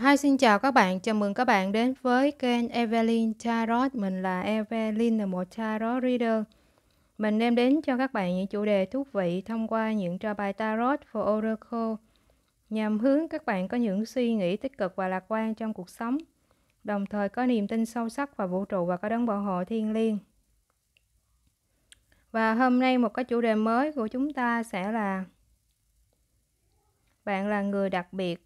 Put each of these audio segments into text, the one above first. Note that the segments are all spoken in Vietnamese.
Hi xin chào các bạn, chào mừng các bạn đến với kênh Evelyn Tarot Mình là Evelyn là một Tarot Reader Mình đem đến cho các bạn những chủ đề thú vị thông qua những trò bài Tarot for Oracle Nhằm hướng các bạn có những suy nghĩ tích cực và lạc quan trong cuộc sống Đồng thời có niềm tin sâu sắc vào vũ trụ và có đấng bảo hộ thiên liêng Và hôm nay một cái chủ đề mới của chúng ta sẽ là Bạn là người đặc biệt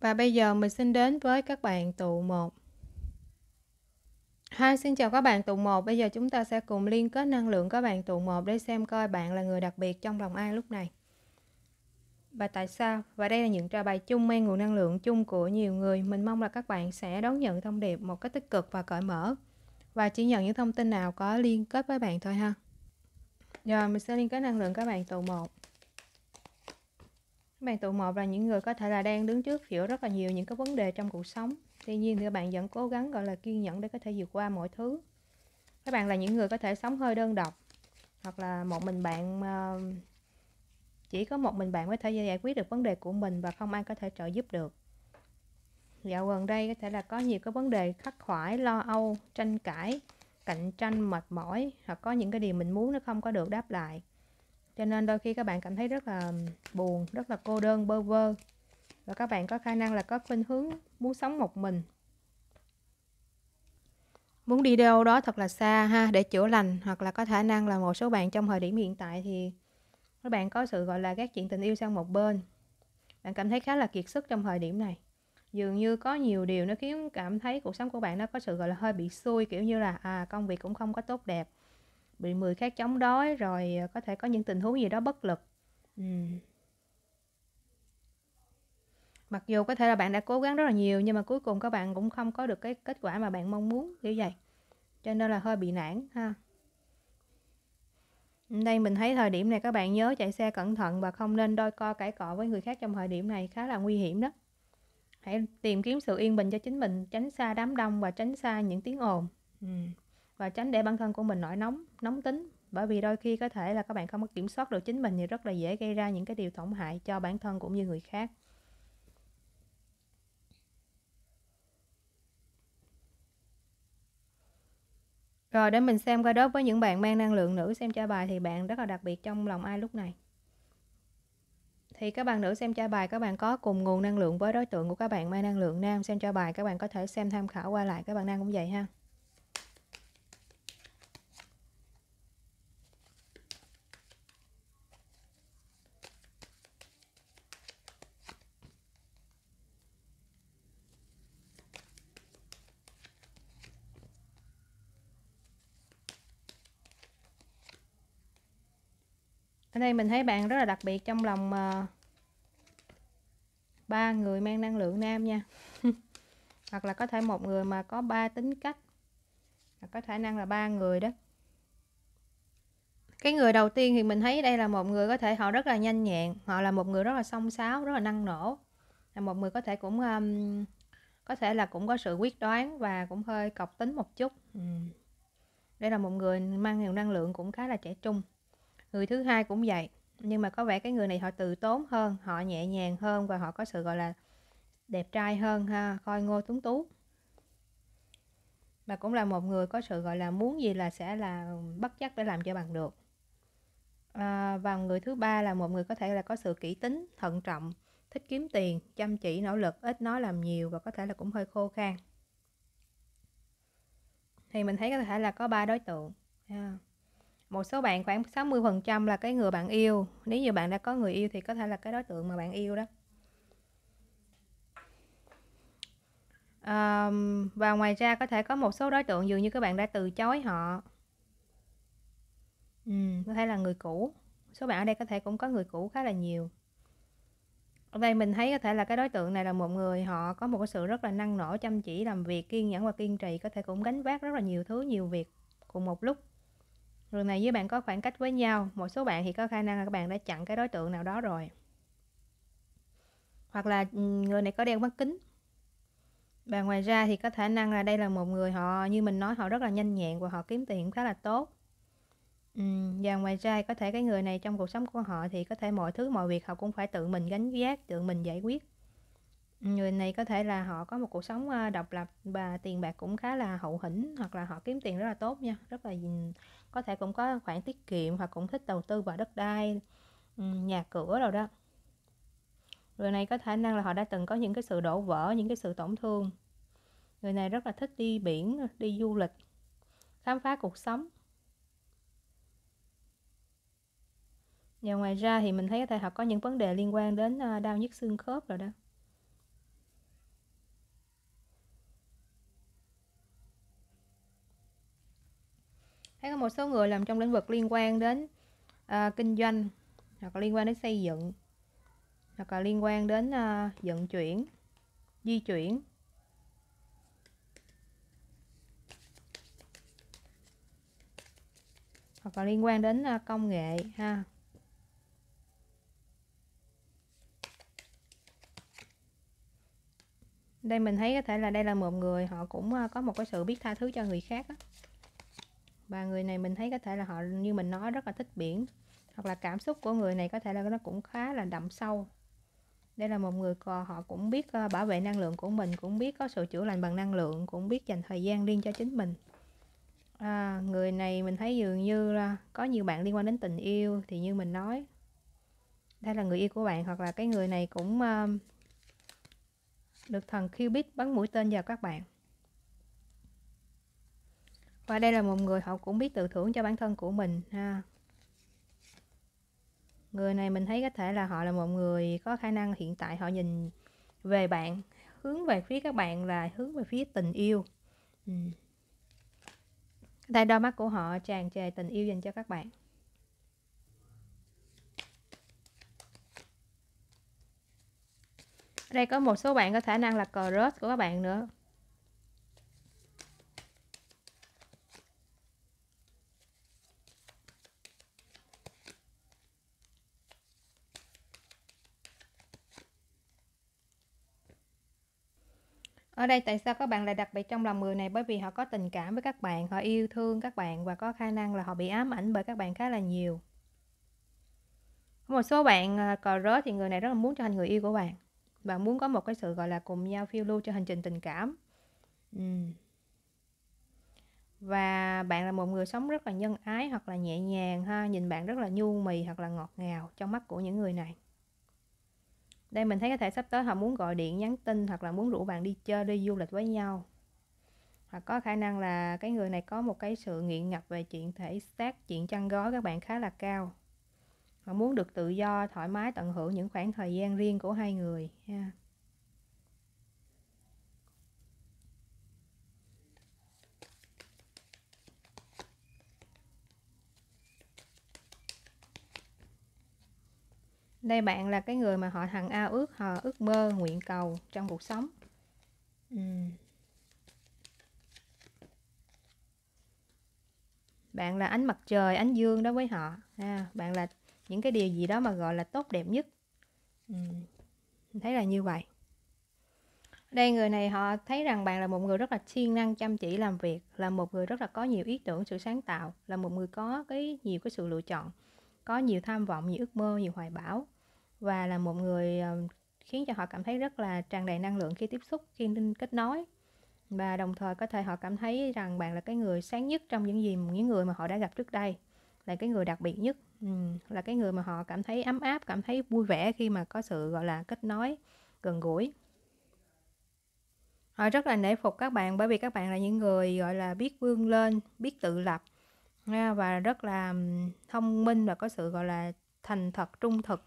Và bây giờ mình xin đến với các bạn tụ 1. hai xin chào các bạn tụ 1. Bây giờ chúng ta sẽ cùng liên kết năng lượng các bạn tụ 1 để xem coi bạn là người đặc biệt trong lòng ai lúc này. Và tại sao? Và đây là những trò bài chung mang nguồn năng lượng chung của nhiều người. Mình mong là các bạn sẽ đón nhận thông điệp một cách tích cực và cởi mở. Và chỉ nhận những thông tin nào có liên kết với bạn thôi ha. Rồi mình sẽ liên kết năng lượng các bạn tụ 1 các bạn tụ một là những người có thể là đang đứng trước hiểu rất là nhiều những cái vấn đề trong cuộc sống tuy nhiên thì các bạn vẫn cố gắng gọi là kiên nhẫn để có thể vượt qua mọi thứ các bạn là những người có thể sống hơi đơn độc hoặc là một mình bạn chỉ có một mình bạn mới thể giải quyết được vấn đề của mình và không ai có thể trợ giúp được dạo gần đây có thể là có nhiều cái vấn đề khắc khoải lo âu tranh cãi cạnh tranh mệt mỏi hoặc có những cái điều mình muốn nó không có được đáp lại cho nên đôi khi các bạn cảm thấy rất là buồn rất là cô đơn bơ vơ và các bạn có khả năng là có khuynh hướng muốn sống một mình muốn đi đâu đó thật là xa ha để chữa lành hoặc là có khả năng là một số bạn trong thời điểm hiện tại thì các bạn có sự gọi là gác chuyện tình yêu sang một bên bạn cảm thấy khá là kiệt sức trong thời điểm này dường như có nhiều điều nó khiến cảm thấy cuộc sống của bạn nó có sự gọi là hơi bị xui kiểu như là à công việc cũng không có tốt đẹp bị người khác chống đối rồi ờ, có thể có những tình huống gì đó bất lực ừ. mặc dù có thể là bạn đã cố gắng rất là nhiều nhưng mà cuối cùng các bạn cũng không có được cái kết quả mà bạn mong muốn kiểu vậy cho nên là hơi bị nản ha đây mình thấy thời điểm này các bạn nhớ chạy xe cẩn thận và không nên đôi co cãi cọ với người khác trong thời điểm này khá là nguy hiểm đó hãy tìm kiếm sự yên bình cho chính mình tránh xa đám đông và tránh xa những tiếng ồn ừ và tránh để bản thân của mình nổi nóng nóng tính bởi vì đôi khi có thể là các bạn không có kiểm soát được chính mình thì rất là dễ gây ra những cái điều tổn hại cho bản thân cũng như người khác Rồi để mình xem coi đối với những bạn mang năng lượng nữ xem trả bài thì bạn rất là đặc biệt trong lòng ai lúc này. Thì các bạn nữ xem trả bài các bạn có cùng nguồn năng lượng với đối tượng của các bạn mang năng lượng nam xem trả bài các bạn có thể xem tham khảo qua lại các bạn nam cũng vậy ha. ở đây mình thấy bạn rất là đặc biệt trong lòng ờ, ba uh, người mang năng lượng nam nha hoặc là có thể một người mà có ba tính cách hoặc có khả năng là ba người đó cái người đầu tiên thì mình thấy đây là một người có thể họ rất là nhanh nhẹn họ là một người rất là song sáo rất là năng nổ là một người có thể cũng um, có thể là cũng có sự quyết đoán và cũng hơi cọc tính một chút ừ. đây là một người mang nhiều năng lượng cũng khá là trẻ trung người thứ hai cũng vậy nhưng mà có vẻ cái người này họ từ tốn hơn họ nhẹ nhàng hơn và họ có sự gọi là đẹp trai hơn ha coi ngô tuấn tú mà cũng là một người có sự gọi là muốn gì là sẽ là bất chấp để làm cho bằng được à, và người thứ ba là một người có thể là có sự kỹ tính thận trọng thích kiếm tiền chăm chỉ nỗ lực ít nói làm nhiều và có thể là cũng hơi khô khan thì mình thấy có thể là có ba đối tượng yeah một số bạn khoảng 60% là cái người bạn yêu nếu như bạn đã có người yêu thì có thể là cái đối tượng mà bạn yêu đó um, và ngoài ra có thể có một số đối tượng dường như các bạn đã từ chối họ ừ, có thể là người cũ số bạn ở đây có thể cũng có người cũ khá là nhiều ở đây mình thấy có thể là cái đối tượng này là một người họ có một cái sự rất là năng nổ chăm chỉ làm việc kiên nhẫn và kiên trì có thể cũng gánh vác rất là nhiều thứ nhiều việc cùng một lúc Người này với bạn có khoảng cách với nhau, một số bạn thì có khả năng là các bạn đã chặn cái đối tượng nào đó rồi. Hoặc là ừ, người này có đeo mắt kính. Và ngoài ra thì có khả năng là đây là một người họ như mình nói họ rất là nhanh nhẹn và họ kiếm tiền khá là tốt. Ừ, và ngoài ra có thể cái người này trong cuộc sống của họ thì có thể mọi thứ mọi việc họ cũng phải tự mình gánh vác, tự mình giải quyết. Người này có thể là họ có một cuộc sống ờ, độc lập và tiền bạc cũng khá là hậu hĩnh hoặc là họ kiếm tiền rất là tốt nha, rất là có thể cũng có khoản tiết kiệm hoặc cũng thích đầu tư vào đất đai nhà cửa rồi đó người này có khả năng là họ đã từng có những cái sự đổ vỡ những cái sự tổn thương người này rất là thích đi biển đi du lịch khám phá cuộc sống và ngoài ra thì mình thấy có thể họ có những vấn đề liên quan đến ờ, đau nhức xương khớp rồi đó một số người làm trong lĩnh vực liên quan đến à, kinh doanh hoặc liên quan đến xây dựng hoặc là liên quan đến à, vận chuyển di chuyển hoặc là liên quan đến à, công nghệ ha đây mình thấy có thể là đây là một người họ cũng có một cái sự biết tha thứ cho người khác đó và người này mình thấy có thể là họ như mình nói rất là thích biển hoặc là cảm xúc của người này có thể là nó cũng khá là đậm sâu đây là một người cò họ cũng biết ờ, bảo vệ năng lượng của mình cũng biết có sự chữa lành bằng năng lượng cũng biết dành thời gian riêng cho chính mình à, người này mình thấy dường như là có nhiều bạn liên quan đến tình yêu thì như mình nói đây là người yêu của bạn hoặc là cái người này cũng uh, được thần khiêu biết bắn mũi tên vào các bạn và đây là một người họ cũng biết tự thưởng cho bản thân của mình ha người này mình thấy có thể là họ là một người có khả năng hiện tại họ nhìn về bạn hướng về phía các bạn là hướng về phía tình yêu ừ. đây đôi mắt của họ tràn trề tình yêu dành cho các bạn đây có một số bạn có khả năng là cờ rớt của các bạn nữa Ở đây tại sao các bạn lại đặc biệt trong lòng người này bởi vì họ có tình cảm với các bạn, họ yêu thương các bạn và có khả năng là họ bị ám ảnh bởi các bạn khá là nhiều. Một số bạn à, cò rớ thì người này rất là muốn trở thành người yêu của bạn. Bạn muốn có một cái sự gọi là cùng nhau phiêu lưu cho hành trình tình cảm. Và bạn là một người sống rất là nhân ái hoặc là nhẹ nhàng ha, nhìn bạn rất là nhu mì hoặc là ngọt ngào trong mắt của những người này đây mình thấy có thể sắp tới họ muốn gọi điện nhắn tin hoặc là muốn rủ bạn đi chơi đi du lịch với nhau hoặc có khả năng là cái người này có một cái sự nghiện ngập về chuyện thể xác chuyện chăn gói các bạn khá là cao họ muốn được tự do thoải mái tận hưởng những khoảng thời gian riêng của hai người ha yeah. đây bạn là cái người mà họ thằng ao ước họ ước mơ nguyện cầu trong cuộc sống ừ. bạn là ánh mặt trời ánh dương đó với họ à, bạn là những cái điều gì đó mà gọi là tốt đẹp nhất ừ. Mình thấy là như vậy đây người này họ thấy rằng bạn là một người rất là siêng năng chăm chỉ làm việc là một người rất là có nhiều ý tưởng sự sáng tạo là một người có cái nhiều cái sự lựa chọn có nhiều tham vọng nhiều ước mơ nhiều hoài bão và là một người ờ, khiến cho họ cảm thấy rất là tràn đầy năng lượng khi tiếp xúc khi kết nối và đồng thời có thể họ cảm thấy rằng bạn là cái người sáng nhất trong những gì những người mà họ đã gặp trước đây là cái người đặc biệt nhất là cái người mà họ cảm thấy ấm áp cảm thấy vui vẻ khi mà có sự gọi là kết nối gần gũi họ rất là nể phục các bạn bởi vì các bạn là những người gọi là biết vươn lên biết tự lập và rất là thông minh và có sự gọi là thành thật trung thực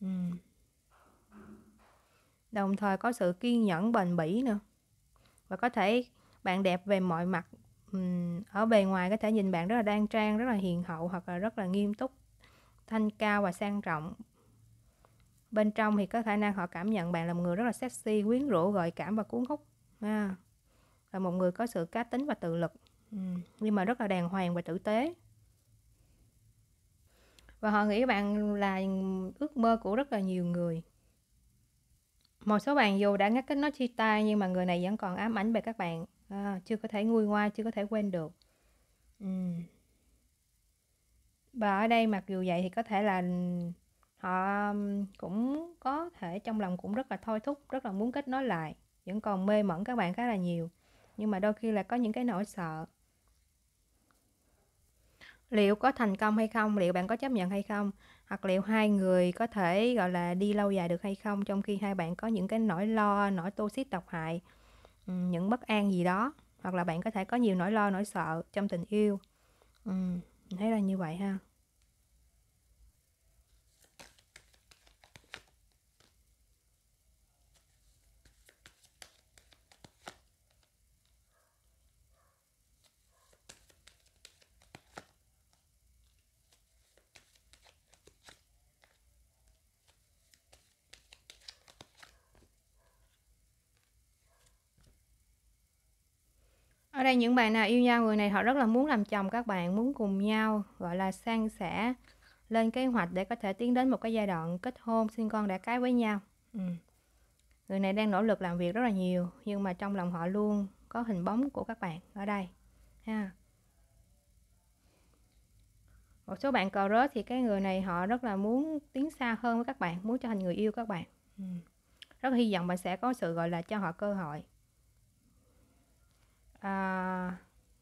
Ừ. đồng thời có sự kiên nhẫn bền bỉ nữa và có thể bạn đẹp về mọi mặt ở bề ngoài có thể nhìn bạn rất là đan trang rất là hiền hậu hoặc là rất là nghiêm túc thanh cao và sang trọng bên trong thì có khả năng họ cảm nhận bạn là một người rất là sexy quyến rũ gợi cảm và cuốn hút à, là một người có sự cá tính và tự lực nhưng mà rất là đàng hoàng và tử tế và họ nghĩ bạn là ước mơ của rất là nhiều người một số bạn dù đã ngắt kết nối chia tay nhưng mà người này vẫn còn ám ảnh về các bạn à, chưa có thể nguôi ngoai chưa có thể quên được ừ. và ở đây mặc dù vậy thì có thể là họ cũng có thể trong lòng cũng rất là thôi thúc rất là muốn kết nối lại vẫn còn mê mẩn các bạn khá là nhiều nhưng mà đôi khi là có những cái nỗi sợ liệu có thành công hay không liệu bạn có chấp nhận hay không hoặc liệu hai người có thể gọi là đi lâu dài được hay không trong khi hai bạn có những cái nỗi lo nỗi tô xít độc hại những bất an gì đó hoặc là bạn có thể có nhiều nỗi lo nỗi sợ trong tình yêu ừ, thấy là như vậy ha Ở đây những bạn nào yêu nhau người này họ rất là muốn làm chồng các bạn, muốn cùng nhau gọi là san sẻ lên kế hoạch để có thể tiến đến một cái giai đoạn kết hôn, sinh con đẻ cái với nhau. Ừ. Người này đang nỗ lực làm việc rất là nhiều nhưng mà trong lòng họ luôn có hình bóng của các bạn ở đây. Ha. Một số bạn cờ rớt thì cái người này họ rất là muốn tiến xa hơn với các bạn, muốn trở thành người yêu các bạn. Ừ. Rất hy vọng bạn sẽ có sự gọi là cho họ cơ hội à,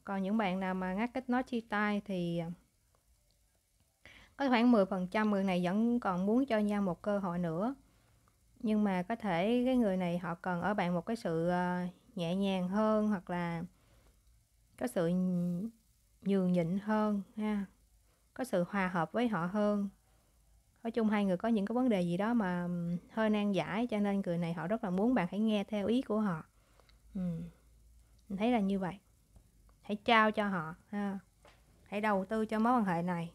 còn những bạn nào mà ngắt kết nối chia tay thì à, có khoảng 10% người này vẫn còn muốn cho nhau một cơ hội nữa nhưng mà có thể cái người này họ cần ở bạn một cái sự à, nhẹ nhàng hơn hoặc là có sự nhường nhịn hơn ha có sự hòa hợp với họ hơn nói chung hai người có những cái vấn đề gì đó mà hơi nan giải cho nên người này họ rất là muốn bạn hãy nghe theo ý của họ ừ mình thấy là như vậy hãy trao cho họ ha. hãy đầu tư cho mối quan hệ này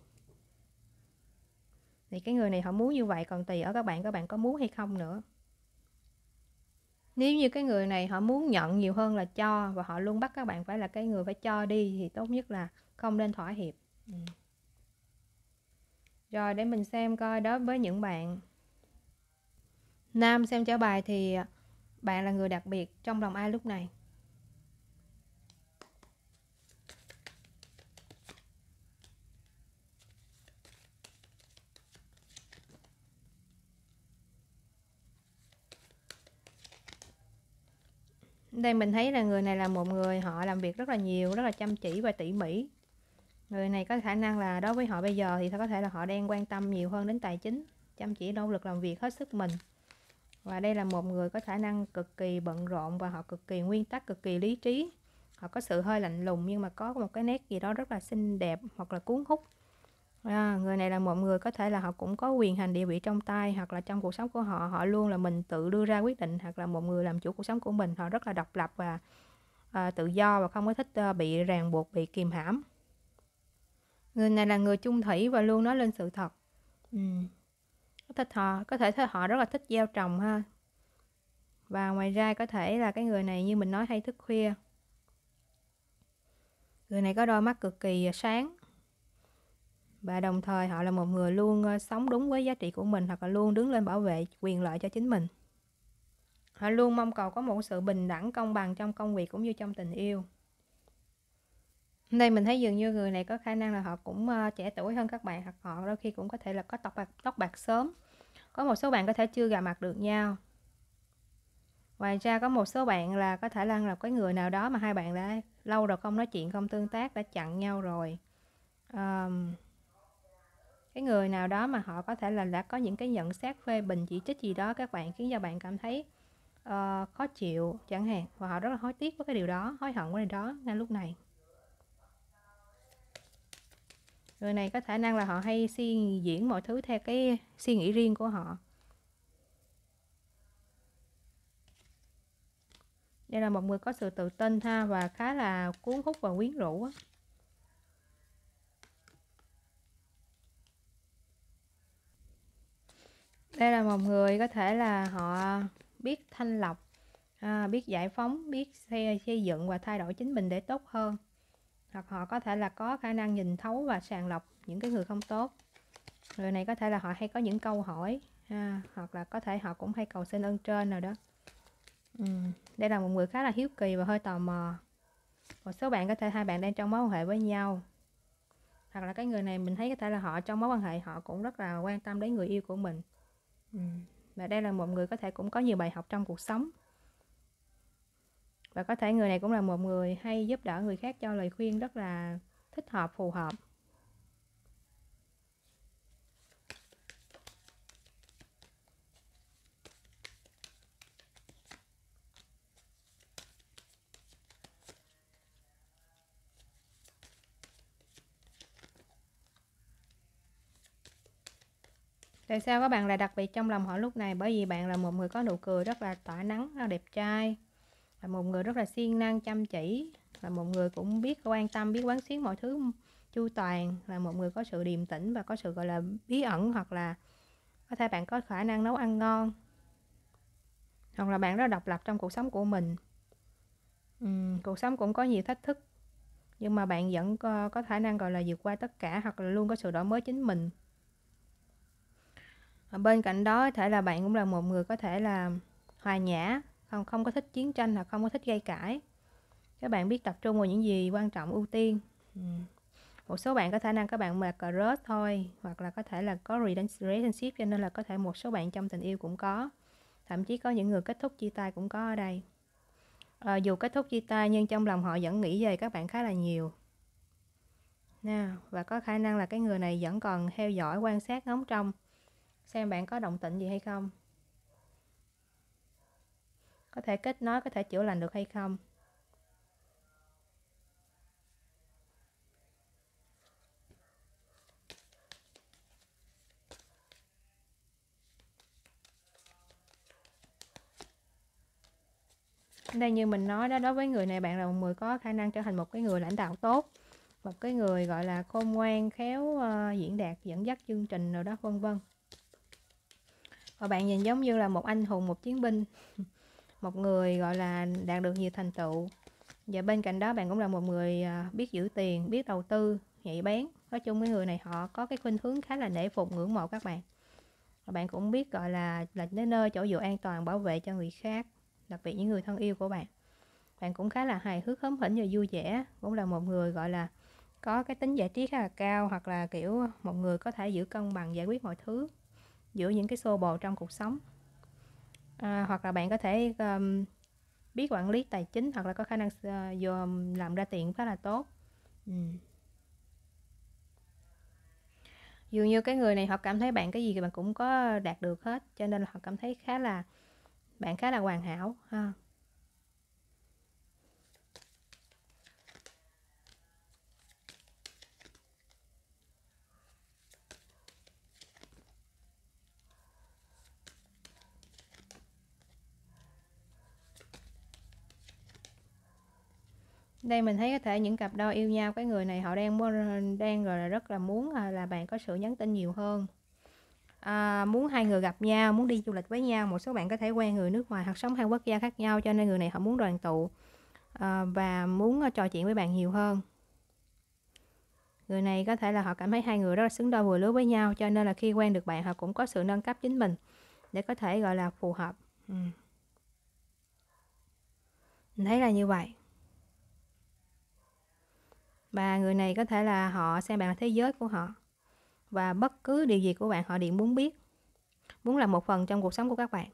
thì cái người này họ muốn như vậy còn tùy ở các bạn các bạn có muốn hay không nữa nếu như cái người này họ muốn nhận nhiều hơn là cho và họ luôn bắt các bạn phải là cái người phải cho đi thì tốt nhất là không nên thỏa hiệp ừ. rồi để mình xem coi đối với những bạn nam xem trả bài thì bạn là người đặc biệt trong lòng ai lúc này đây mình thấy là người này là một người họ làm việc rất là nhiều rất là chăm chỉ và tỉ mỉ người này có khả năng là đối với họ bây giờ thì có thể là họ đang quan tâm nhiều hơn đến tài chính chăm chỉ nỗ lực làm việc hết sức mình và đây là một người có khả năng cực kỳ bận rộn và họ cực kỳ nguyên tắc cực kỳ lý trí họ có sự hơi lạnh lùng nhưng mà có một cái nét gì đó rất là xinh đẹp hoặc là cuốn hút À, người này là một người có thể là họ cũng có quyền hành địa vị trong tay hoặc là trong cuộc sống của họ họ luôn là mình tự đưa ra quyết định hoặc là một người làm chủ cuộc sống của mình họ rất là độc lập và à, tự do và không có thích à, bị ràng buộc bị kìm hãm người này là người chung thủy và luôn nói lên sự thật ừ. thích họ có thể thấy họ rất là thích gieo trồng ha và ngoài ra có thể là cái người này như mình nói hay thức khuya người này có đôi mắt cực kỳ ờ, sáng và đồng thời họ là một người luôn ờ, sống đúng với giá trị của mình hoặc là luôn đứng lên bảo vệ quyền lợi cho chính mình họ luôn mong cầu có một sự bình đẳng công bằng trong công việc cũng như trong tình yêu đây mình thấy dường như người này có khả năng là họ cũng ờ, trẻ tuổi hơn các bạn hoặc họ đôi khi cũng có thể là có tóc bạc tóc bạc sớm có một số bạn có thể chưa gặp mặt được nhau ngoài ra có một số bạn là có thể là là cái người nào đó mà hai bạn đã lâu rồi không nói chuyện không tương tác đã chặn nhau rồi um, cái người nào đó mà họ có thể là đã có những cái nhận xét phê bình chỉ trích gì đó các bạn khiến cho bạn cảm thấy uh, khó chịu chẳng hạn và họ rất là hối tiếc với cái điều đó hối hận với điều đó ngay lúc này người này có khả năng là họ hay suy diễn mọi thứ theo cái suy nghĩ riêng của họ đây là một người có sự tự tin ha và khá là cuốn hút và quyến rũ á. đây là một người có thể là họ biết thanh lọc à, biết giải phóng biết xây, xây dựng và thay đổi chính mình để tốt hơn hoặc họ có thể là có khả năng nhìn thấu và sàng lọc những cái người không tốt người này có thể là họ hay có những câu hỏi à, hoặc là có thể họ cũng hay cầu xin ơn trên rồi đó ừ. đây là một người khá là hiếu kỳ và hơi tò mò một số bạn có thể hai bạn đang trong mối quan hệ với nhau hoặc là cái người này mình thấy có thể là họ trong mối quan hệ họ cũng rất là quan tâm đến người yêu của mình và đây là một người có thể cũng có nhiều bài học trong cuộc sống và có thể người này cũng là một người hay giúp đỡ người khác cho lời khuyên rất là thích hợp phù hợp tại sao các bạn lại đặc biệt trong lòng họ lúc này bởi vì bạn là một người có nụ cười rất là tỏa nắng rất là đẹp trai là một người rất là siêng năng chăm chỉ là một người cũng biết quan tâm biết quán xuyến mọi thứ chu toàn là một người có sự điềm tĩnh và có sự gọi là bí ẩn hoặc là có thể bạn có khả năng nấu ăn ngon hoặc là bạn rất độc lập trong cuộc sống của mình uhm, cuộc sống cũng có nhiều thách thức nhưng mà bạn vẫn có, có khả năng gọi là vượt qua tất cả hoặc là luôn có sự đổi mới chính mình bên cạnh đó có thể là bạn cũng là một người có thể là hòa nhã không không có thích chiến tranh hoặc không có thích gây cãi các bạn biết tập trung vào những gì quan trọng ưu tiên ừ. một số bạn có khả năng các bạn mệt cà rớt thôi hoặc là có thể là có relationship cho nên là có thể một số bạn trong tình yêu cũng có thậm chí có những người kết thúc chia tay cũng có ở đây à, dù kết thúc chia tay nhưng trong lòng họ vẫn nghĩ về các bạn khá là nhiều Nào, và có khả năng là cái người này vẫn còn theo dõi quan sát ngóng trong xem bạn có động tĩnh gì hay không có thể kết nối có thể chữa lành được hay không đây như mình nói đó đối với người này bạn là một người có khả năng trở thành một cái người lãnh đạo tốt một cái người gọi là khôn ngoan khéo uh, diễn đạt dẫn dắt chương trình rồi đó vân vân và bạn nhìn giống như là một anh hùng một chiến binh một người gọi là đạt được nhiều thành tựu và bên cạnh đó bạn cũng là một người à, biết giữ tiền biết đầu tư nhạy bén nói chung mấy người này họ có cái khuynh hướng khá là nể phục ngưỡng mộ các bạn và bạn cũng biết gọi là là đến nơi chỗ dựa an toàn bảo vệ cho người khác đặc biệt những người thân yêu của bạn bạn cũng khá là hài hước hớm hỉnh và vui vẻ cũng là một người gọi là có cái tính giải trí khá là cao hoặc là kiểu một người có thể giữ cân bằng giải quyết mọi thứ giữa những cái xô bồ trong cuộc sống à, hoặc là bạn có thể um, biết quản lý tài chính hoặc là có khả năng uh, làm ra tiền khá là tốt ừ. dường như cái người này họ cảm thấy bạn cái gì thì bạn cũng có đạt được hết cho nên là họ cảm thấy khá là bạn khá là hoàn hảo ha đây mình thấy có thể những cặp đôi yêu nhau cái người này họ đang đang rồi là rất là muốn à, là bạn có sự nhắn tin nhiều hơn à, muốn hai người gặp nhau muốn đi du lịch với nhau một số bạn có thể quen người nước ngoài hoặc sống hai quốc gia khác nhau cho nên người này họ muốn đoàn tụ à, và muốn à, trò chuyện với bạn nhiều hơn người này có thể là họ cảm thấy hai người rất là xứng đôi vừa lứa với nhau cho nên là khi quen được bạn họ cũng có sự nâng cấp chính mình để có thể gọi là phù hợp ừ. mình thấy là như vậy và người này có thể là họ xem bạn là thế giới của họ và bất cứ điều gì của bạn họ đều muốn biết muốn là một phần trong cuộc sống của các bạn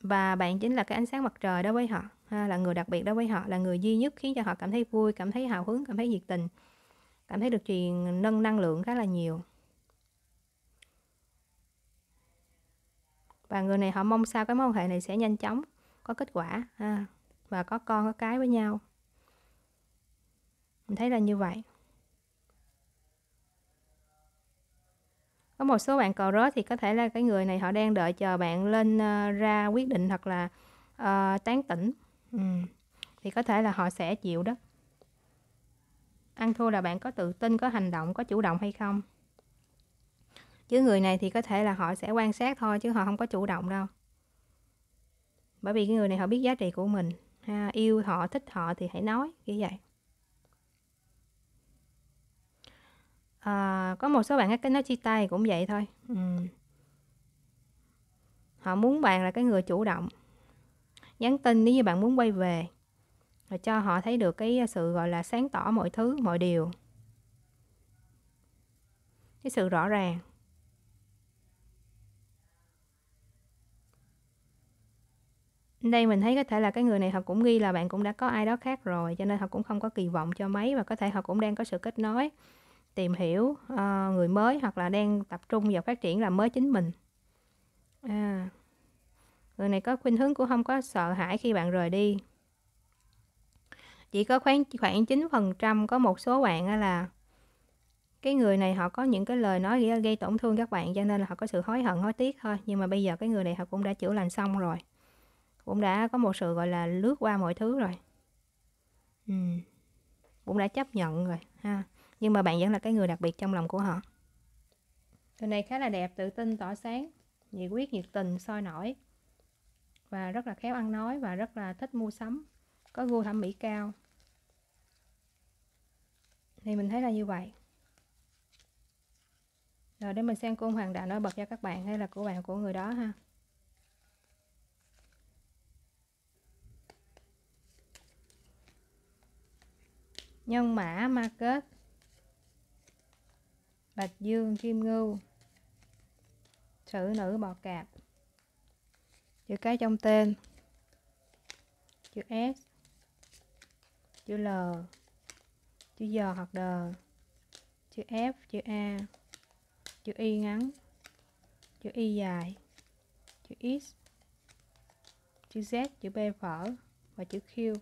và bạn chính là cái ánh sáng mặt trời đối với họ ha, là người đặc biệt đối với họ là người duy nhất khiến cho họ cảm thấy vui cảm thấy hào hứng cảm thấy nhiệt tình cảm thấy được truyền nâng năng lượng khá là nhiều và người này họ mong sao cái mối quan hệ này sẽ nhanh chóng có kết quả ha, và có con có cái với nhau mình thấy là như vậy có một số bạn cò rớt thì có thể là cái người này họ đang đợi chờ bạn lên uh, ra quyết định hoặc là uh, tán tỉnh ừ. thì có thể là họ sẽ chịu đó ăn thua là bạn có tự tin có hành động có chủ động hay không chứ người này thì có thể là họ sẽ quan sát thôi chứ họ không có chủ động đâu bởi vì cái người này họ biết giá trị của mình ha, yêu họ thích họ thì hãy nói như vậy à, có một số bạn cái nó chia tay cũng vậy thôi ừ. họ muốn bạn là cái người chủ động nhắn tin nếu như bạn muốn quay về rồi cho họ thấy được cái sự gọi là sáng tỏ mọi thứ mọi điều cái sự rõ ràng đây mình thấy có thể là cái người này họ cũng nghi là bạn cũng đã có ai đó khác rồi cho nên họ cũng không có kỳ vọng cho mấy và có thể họ cũng đang có sự kết nối tìm hiểu uh, người mới hoặc là đang tập trung vào phát triển làm mới chính mình à, người này có khuynh hướng cũng không có sợ hãi khi bạn rời đi chỉ có khoảng khoảng 9% có một số bạn là cái người này họ có những cái lời nói gây, gây tổn thương các bạn cho nên là họ có sự hối hận hối tiếc thôi nhưng mà bây giờ cái người này họ cũng đã chữa lành xong rồi cũng đã có một sự gọi là lướt qua mọi thứ rồi ừ. cũng đã chấp nhận rồi ha nhưng mà bạn vẫn là cái người đặc biệt trong lòng của họ người này khá là đẹp tự tin tỏa sáng nhiệt quyết nhiệt tình soi nổi và rất là khéo ăn nói và rất là thích mua sắm có gu thẩm mỹ cao thì mình thấy là như vậy rồi để mình xem cung hoàng đạo nổi bật cho các bạn hay là của bạn của người đó ha nhân mã ma kết bạch dương kim ngưu sử nữ bò cạp chữ cái trong tên chữ s chữ l chữ g hoặc đờ chữ f chữ a chữ y ngắn chữ y dài chữ x chữ z chữ b phở và chữ q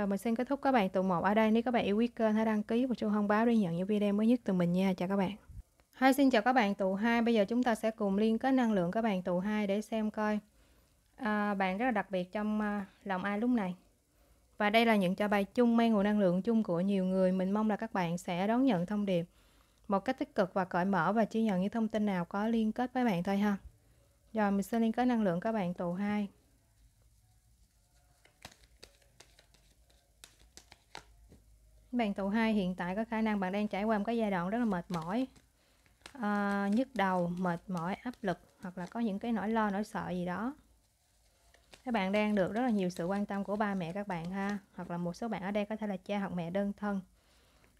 rồi mình xin kết thúc các bạn tụ 1 ở đây. Nếu các bạn yêu quý kênh hãy đăng ký và chuông thông báo để nhận những video mới nhất từ mình nha. Chào các bạn. Hi xin chào các bạn tụ 2. Bây giờ chúng ta sẽ cùng liên kết năng lượng các bạn tụ 2 để xem coi à, bạn rất là đặc biệt trong à, lòng ai lúc này. Và đây là những trả bài chung mang nguồn năng lượng chung của nhiều người. Mình mong là các bạn sẽ đón nhận thông điệp một cách tích cực và cởi mở và chỉ nhận những thông tin nào có liên kết với bạn thôi ha. Rồi mình sẽ liên kết năng lượng các bạn tụ 2. bạn tụ hai hiện tại có khả năng bạn đang trải qua một cái giai đoạn rất là mệt mỏi à, nhức đầu, mệt mỏi, áp lực hoặc là có những cái nỗi lo, nỗi sợ gì đó các bạn đang được rất là nhiều sự quan tâm của ba mẹ các bạn ha hoặc là một số bạn ở đây có thể là cha hoặc mẹ đơn thân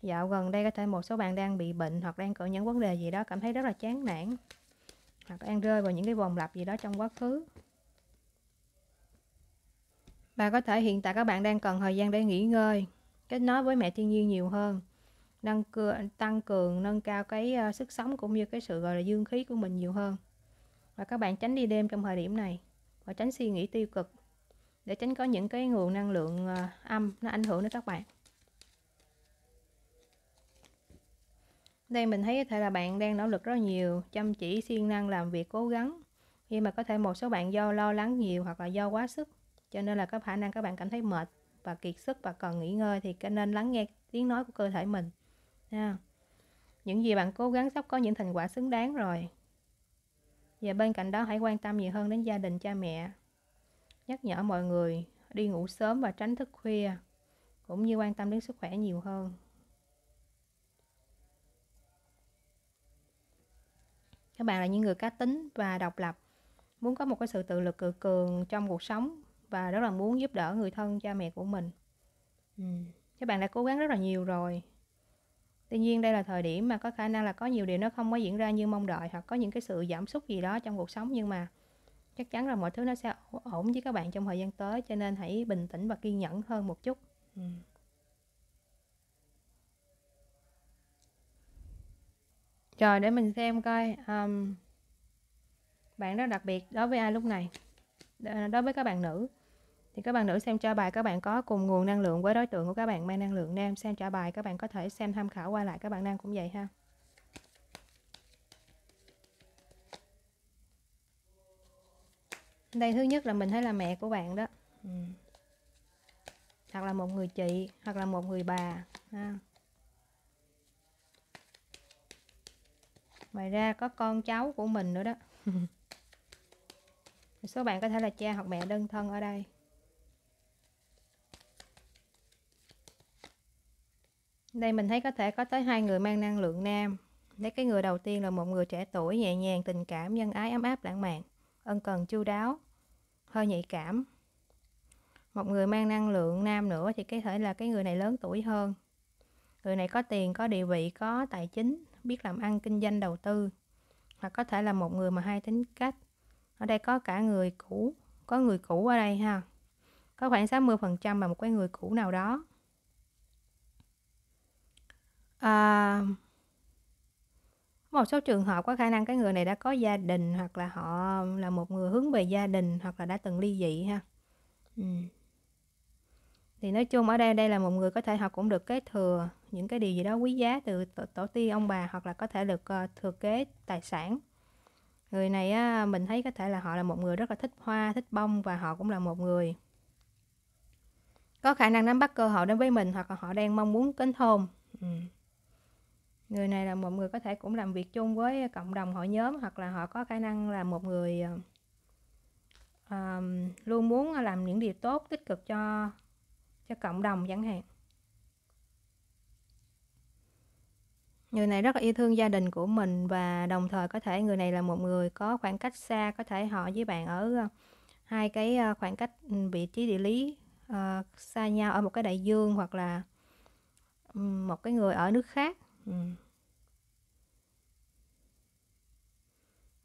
dạo gần đây có thể một số bạn đang bị bệnh hoặc đang có những vấn đề gì đó cảm thấy rất là chán nản hoặc đang rơi vào những cái vòng lặp gì đó trong quá khứ và có thể hiện tại các bạn đang cần thời gian để nghỉ ngơi kết nối với mẹ thiên nhiên nhiều hơn nâng tăng cường nâng cao cái uh, sức sống cũng như cái sự gọi là dương khí của mình nhiều hơn và các bạn tránh đi đêm trong thời điểm này và tránh suy nghĩ tiêu cực để tránh có những cái nguồn năng lượng uh, âm nó ảnh hưởng đến các bạn đây mình thấy có thể là bạn đang nỗ lực rất nhiều chăm chỉ siêng năng làm việc cố gắng nhưng mà có thể một số bạn do lo lắng nhiều hoặc là do quá sức cho nên là có khả năng các bạn cảm thấy mệt và kiệt sức và cần nghỉ ngơi thì nên lắng nghe tiếng nói của cơ thể mình ha những gì bạn cố gắng sắp có những thành quả xứng đáng rồi và bên cạnh đó hãy quan tâm nhiều hơn đến gia đình cha mẹ nhắc nhở mọi người đi ngủ sớm và tránh thức khuya cũng như quan tâm đến sức khỏe nhiều hơn các bạn là những người cá tính và độc lập muốn có một cái sự tự lực tự cường trong cuộc sống và rất là muốn giúp đỡ người thân cha mẹ của mình ừ. các bạn đã cố gắng rất là nhiều rồi tuy nhiên đây là thời điểm mà có khả năng là có nhiều điều nó không có diễn ra như mong đợi hoặc có những cái sự giảm sút gì đó trong cuộc sống nhưng mà chắc chắn là mọi thứ nó sẽ ổn với các bạn trong thời gian tới cho nên hãy bình tĩnh và kiên nhẫn hơn một chút ừ. Rồi để mình xem coi um, bạn đó đặc biệt đối với ai lúc này đối với các bạn nữ thì các bạn nữ xem trả bài các bạn có cùng nguồn năng lượng với đối tượng của các bạn mang năng lượng nam xem trả bài các bạn có thể xem tham khảo qua lại các bạn nam cũng vậy ha đây thứ nhất là mình thấy là mẹ của bạn đó ừ. hoặc là một người chị hoặc là một người bà ha. ngoài ra có con cháu của mình nữa đó số bạn có thể là cha hoặc mẹ đơn thân ở đây đây mình thấy có thể có tới hai người mang năng lượng nam đấy cái người đầu tiên là một người trẻ tuổi nhẹ nhàng tình cảm nhân ái ấm áp lãng mạn ân cần chu đáo hơi nhạy cảm một người mang năng lượng nam nữa thì có thể là cái người này lớn tuổi hơn người này có tiền có địa vị có tài chính biết làm ăn kinh doanh đầu tư hoặc có thể là một người mà hai tính cách ở đây có cả người cũ có người cũ ở đây ha có khoảng 60 phần trăm là một cái người cũ nào đó À, một số trường hợp có khả năng cái người này đã có gia đình hoặc là họ là một người hướng về gia đình hoặc là đã từng ly dị ha. Ừ. Thì nói chung ở đây đây là một người có thể họ cũng được kế thừa những cái điều gì đó quý giá từ tổ, tổ tiên ông bà hoặc là có thể được uh, thừa kế tài sản. Người này á, mình thấy có thể là họ là một người rất là thích hoa, thích bông và họ cũng là một người có khả năng nắm bắt cơ hội đến với mình hoặc là họ đang mong muốn kết hôn. Ừ người này là một người có thể cũng làm việc chung với cộng đồng hội nhóm hoặc là họ có khả năng là một người um, luôn muốn làm những điều tốt tích cực cho cho cộng đồng chẳng hạn người này rất là yêu thương gia đình của mình và đồng thời có thể người này là một người có khoảng cách xa có thể họ với bạn ở ờ, hai cái ờ, khoảng cách ừ, vị trí địa lý uh, xa nhau ở một cái đại dương hoặc là một cái người ở nước khác Ừ.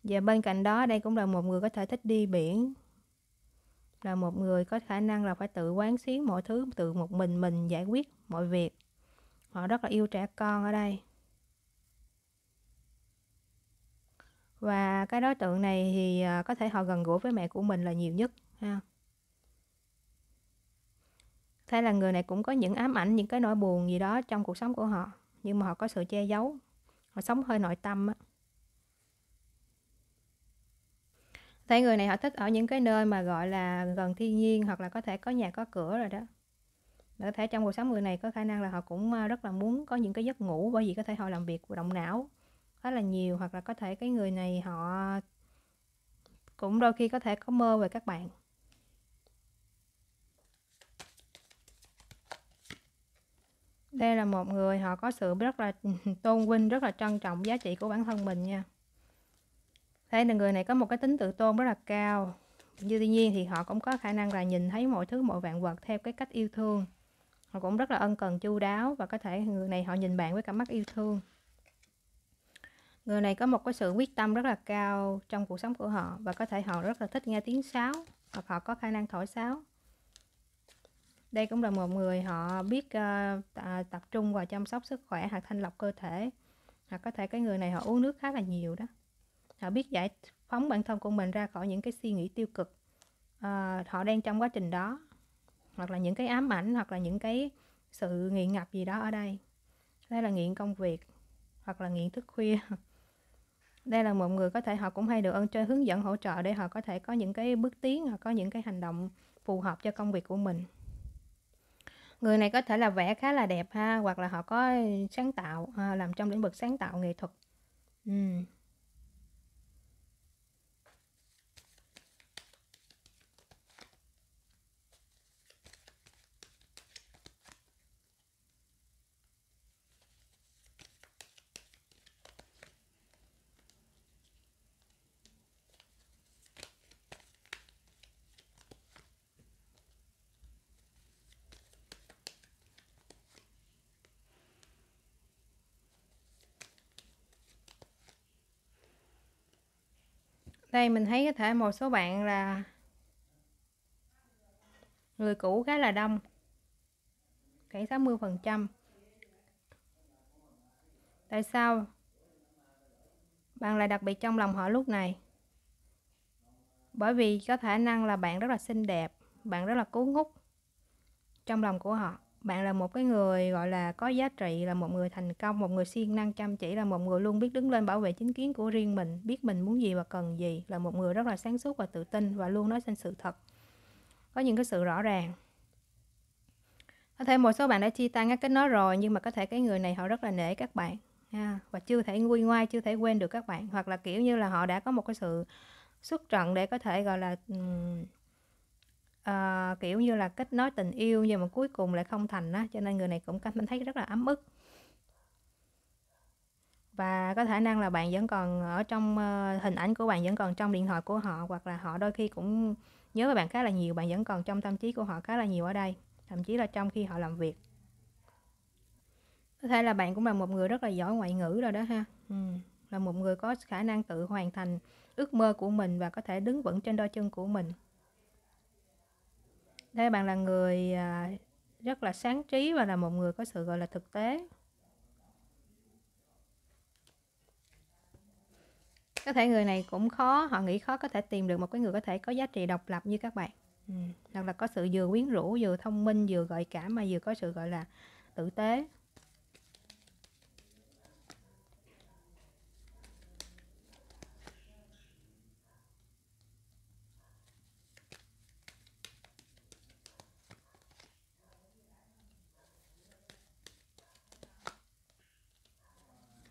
và bên cạnh đó đây cũng là một người có thể thích đi biển là một người có khả năng là phải tự quán xuyến mọi thứ tự một mình mình giải quyết mọi việc họ rất là yêu trẻ con ở đây và cái đối tượng này thì à, có thể họ gần gũi với mẹ của mình là nhiều nhất ha thế là người này cũng có những ám ảnh những cái nỗi buồn gì đó trong cuộc sống của họ nhưng mà họ có sự che giấu họ sống hơi nội tâm á thấy người này họ thích ở những cái nơi mà gọi là gần thiên nhiên hoặc là có thể có nhà có cửa rồi đó mà có thể trong cuộc sống người này có khả năng là họ cũng ờ, rất là muốn có những cái giấc ngủ bởi vì có thể họ làm việc động não khá là nhiều hoặc là có thể cái người này họ cũng đôi khi có thể có mơ về các bạn đây là một người họ có sự rất là tôn vinh rất là trân trọng giá trị của bản thân mình nha thế là người này có một cái tính tự tôn rất là cao nhưng tuy nhiên thì họ cũng có khả năng là nhìn thấy mọi thứ mọi vạn vật theo cái cách yêu thương họ cũng rất là ân cần chu đáo và có thể người này họ nhìn bạn với cặp mắt yêu thương người này có một cái sự quyết tâm rất là cao trong cuộc sống của họ và có thể họ rất là thích nghe tiếng sáo hoặc họ có khả năng thổi sáo đây cũng là một người họ biết uh, tập trung vào chăm sóc sức khỏe hoặc thanh lọc cơ thể hoặc có thể cái người này họ uống nước khá là nhiều đó họ biết giải phóng bản thân của mình ra khỏi những cái suy nghĩ tiêu cực uh, họ đang trong quá trình đó hoặc là những cái ám ảnh hoặc là những cái sự nghiện ngập gì đó ở đây đây là nghiện công việc hoặc là nghiện thức khuya đây là một người có thể họ cũng hay được ơn chơi hướng dẫn hỗ trợ để họ có thể có những cái bước tiến hoặc có những cái hành động phù hợp cho công việc của mình người này có thể là vẽ khá là đẹp ha hoặc là họ có sáng tạo ờ, làm trong lĩnh vực sáng tạo nghệ thuật ừ. đây mình thấy có thể một số bạn là người cũ khá là đông khoảng 60 phần trăm tại sao bạn lại đặc biệt trong lòng họ lúc này bởi vì có khả năng là bạn rất là xinh đẹp bạn rất là cuốn hút trong lòng của họ bạn là một cái người gọi là có giá trị là một người thành công một người siêng năng chăm chỉ là một người luôn biết đứng lên bảo vệ chính kiến của riêng mình biết mình muốn gì và cần gì là một người rất là sáng suốt và tự tin và luôn nói trên sự thật có những cái sự rõ ràng có thể một số bạn đã chia tay ngắt kết nối rồi nhưng mà có thể cái người này họ rất là nể các bạn ha, và chưa thể nguôi ngoai chưa thể quên được các bạn hoặc là kiểu như là họ đã có một cái sự xuất trận để có thể gọi là um, uh, kiểu như là kết nối tình yêu nhưng mà cuối cùng lại không thành đó cho nên người này cũng cảm thấy rất là ấm ức và có khả năng là bạn vẫn còn ở trong uh, hình ảnh của bạn vẫn còn trong điện thoại của họ hoặc là họ đôi khi cũng nhớ về bạn khá là nhiều bạn vẫn còn trong tâm trí của họ khá là nhiều ở đây thậm chí là trong khi họ làm việc có thể là bạn cũng là một người rất là giỏi ngoại ngữ rồi đó ha ừ. là một người có khả năng tự hoàn thành ước mơ của mình và có thể đứng vững trên đôi chân của mình đây bạn là người à, rất là sáng trí và là một người có sự gọi là thực tế có thể người này cũng khó họ nghĩ khó có thể tìm được một cái người có thể có giá trị độc lập như các bạn ừ. là có sự vừa quyến rũ vừa thông minh vừa gợi cảm mà vừa có sự gọi là tử tế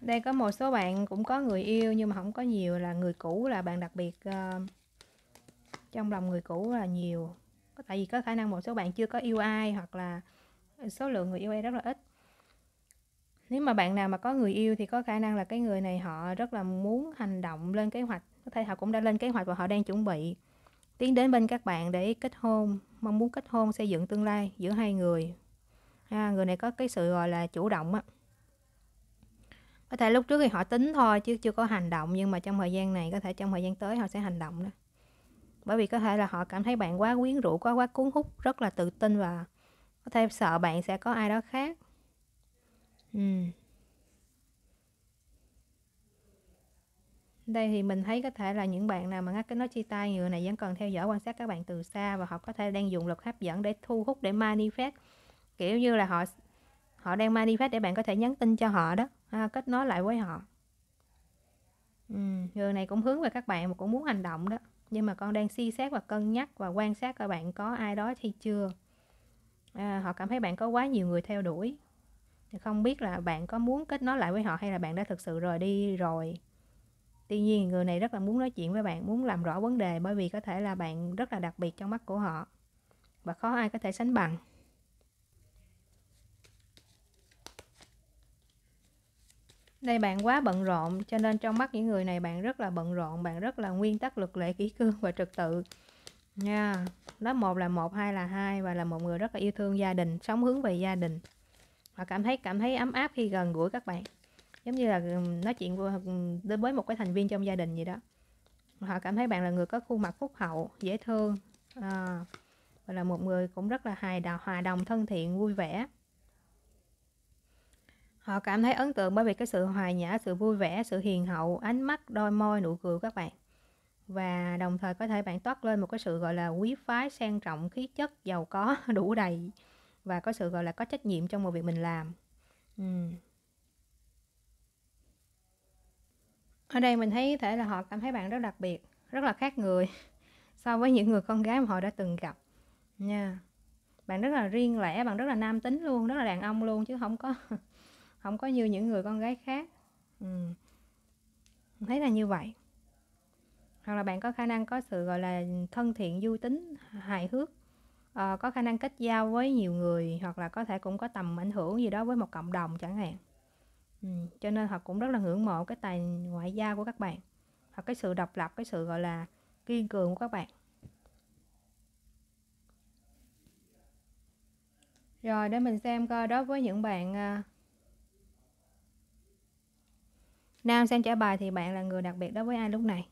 đây có một số bạn cũng có người yêu nhưng mà không có nhiều là người cũ là bạn đặc biệt uh, trong lòng người cũ là nhiều có tại vì có khả năng một số bạn chưa có yêu ai hoặc là số lượng người yêu ai rất là ít nếu mà bạn nào mà có người yêu thì có khả năng là cái người này họ rất là muốn hành động lên kế hoạch có thể họ cũng đã lên kế hoạch và họ đang chuẩn bị tiến đến bên các bạn để kết hôn mong muốn kết hôn xây dựng tương lai giữa hai người ha, người này có cái sự gọi là chủ động á có thể lúc trước thì họ tính thôi chứ chưa có hành động nhưng mà trong thời gian này có thể trong thời gian tới họ sẽ hành động đó bởi vì có thể là họ cảm thấy bạn quá quyến rũ quá quá cuốn hút rất là tự tin và có thể sợ bạn sẽ có ai đó khác ừ. đây thì mình thấy có thể là những bạn nào mà ngắt cái nói chia tay người này vẫn còn theo dõi quan sát các bạn từ xa và họ có thể đang dùng lực hấp dẫn để thu hút để manifest kiểu như là họ họ đang manifest để bạn có thể nhắn tin cho họ đó ha, à, kết nối lại với họ ừ, người này cũng hướng về các bạn mà cũng muốn hành động đó nhưng mà con đang suy xét và cân nhắc và quan sát các bạn có ai đó hay chưa à, họ cảm thấy bạn có quá nhiều người theo đuổi không biết là bạn có muốn kết nối lại với họ hay là bạn đã thực sự rời đi rồi tuy nhiên người này rất là muốn nói chuyện với bạn muốn làm rõ vấn đề bởi vì có thể là bạn rất là đặc biệt trong mắt của họ và khó ai có thể sánh bằng đây bạn quá bận rộn cho nên trong mắt những người này bạn rất là bận rộn bạn rất là nguyên tắc luật lệ kỷ cương và trật tự nha đó một là một hai là hai và là một người rất là yêu thương gia đình sống hướng về gia đình và cảm thấy cảm thấy ấm áp khi gần gũi các bạn giống như là nói chuyện đối với một cái thành viên trong gia đình gì đó họ cảm thấy bạn là người có khuôn mặt phúc hậu dễ thương à, và là một người cũng rất là hài đào hòa đồng thân thiện vui vẻ Họ cảm thấy ấn tượng bởi vì cái sự hòa nhã, sự vui vẻ, sự hiền hậu, ánh mắt, đôi môi, nụ cười của các bạn. Và đồng thời có thể bạn toát lên một cái sự gọi là quý phái, sang trọng, khí chất, giàu có, đủ đầy và có sự gọi là có trách nhiệm trong một việc mình làm. Ừ. Ở đây mình thấy thể là họ cảm thấy bạn rất đặc biệt, rất là khác người so với những người con gái mà họ đã từng gặp nha. Yeah. Bạn rất là riêng lẻ, bạn rất là nam tính luôn, rất là đàn ông luôn chứ không có không có như những người con gái khác ừ. thấy là như vậy hoặc là bạn có khả năng có sự gọi là thân thiện du tính hài hước à, có khả năng kết giao với nhiều người hoặc là có thể cũng có tầm ảnh hưởng gì đó với một cộng đồng chẳng hạn ừ. cho nên họ cũng rất là ngưỡng mộ cái tài ngoại giao của các bạn hoặc cái sự độc lập cái sự gọi là kiên cường của các bạn rồi để mình xem coi đối với những bạn à, Nam sang trả bài thì bạn là người đặc biệt đối với ai lúc này?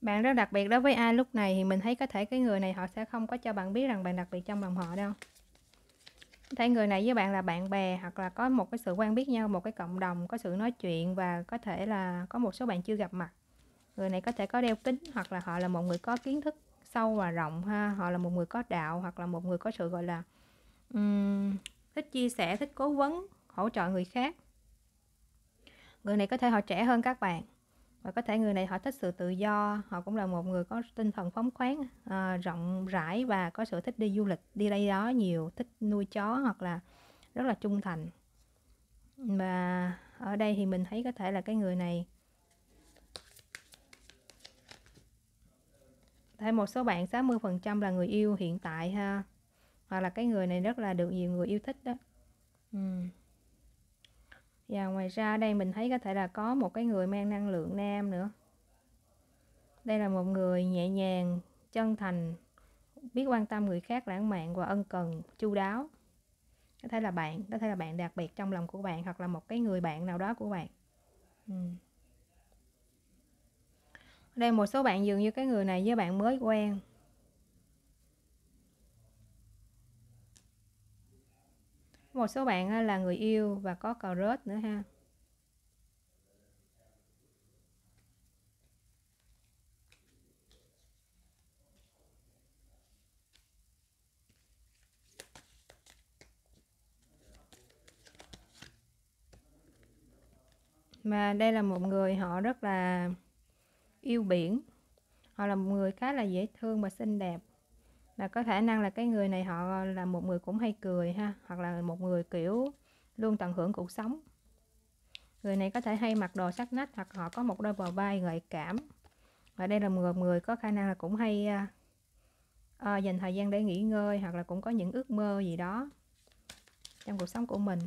bạn rất đặc biệt đối với ai lúc này thì mình thấy có thể cái người này họ sẽ không có cho bạn biết rằng bạn đặc biệt trong lòng họ đâu thể người này với bạn là bạn bè hoặc là có một cái sự quen biết nhau một cái cộng đồng có sự nói chuyện và có thể là có một số bạn chưa gặp mặt người này có thể có đeo kính hoặc là họ là một người có kiến thức sâu và rộng ha họ là một người có đạo hoặc là một người có sự gọi là um, thích chia sẻ thích cố vấn hỗ trợ người khác người này có thể họ trẻ hơn các bạn và có thể người này họ thích sự tự do họ cũng là một người có tinh thần phóng khoáng à, rộng rãi và có sở thích đi du lịch đi đây đó nhiều thích nuôi chó hoặc là rất là trung thành và ở đây thì mình thấy có thể là cái người này thấy một số bạn 60% là người yêu hiện tại ha hoặc là cái người này rất là được nhiều người yêu thích đó ừ và ngoài ra đây mình thấy có thể là có một cái người mang năng lượng nam nữa đây là một người nhẹ nhàng chân thành biết quan tâm người khác lãng mạn và ân cần chu đáo có thể là bạn có thể là bạn đặc biệt trong lòng của bạn hoặc là một cái người bạn nào đó của bạn ừ. đây một số bạn dường như cái người này với bạn mới quen một số bạn ờ, là người yêu và có cờ rớt nữa ha mà đây là một người họ rất là yêu biển họ là một người khá là dễ thương và xinh đẹp là có khả năng là cái người này họ là một người cũng hay cười ha hoặc là một người kiểu luôn tận hưởng cuộc sống người này có thể hay mặc đồ sắc nách hoặc họ có một đôi bờ vai gợi cảm và đây là một người có khả năng là cũng hay à, ờ, dành thời gian để nghỉ ngơi hoặc là cũng có những ước mơ gì đó trong cuộc sống của mình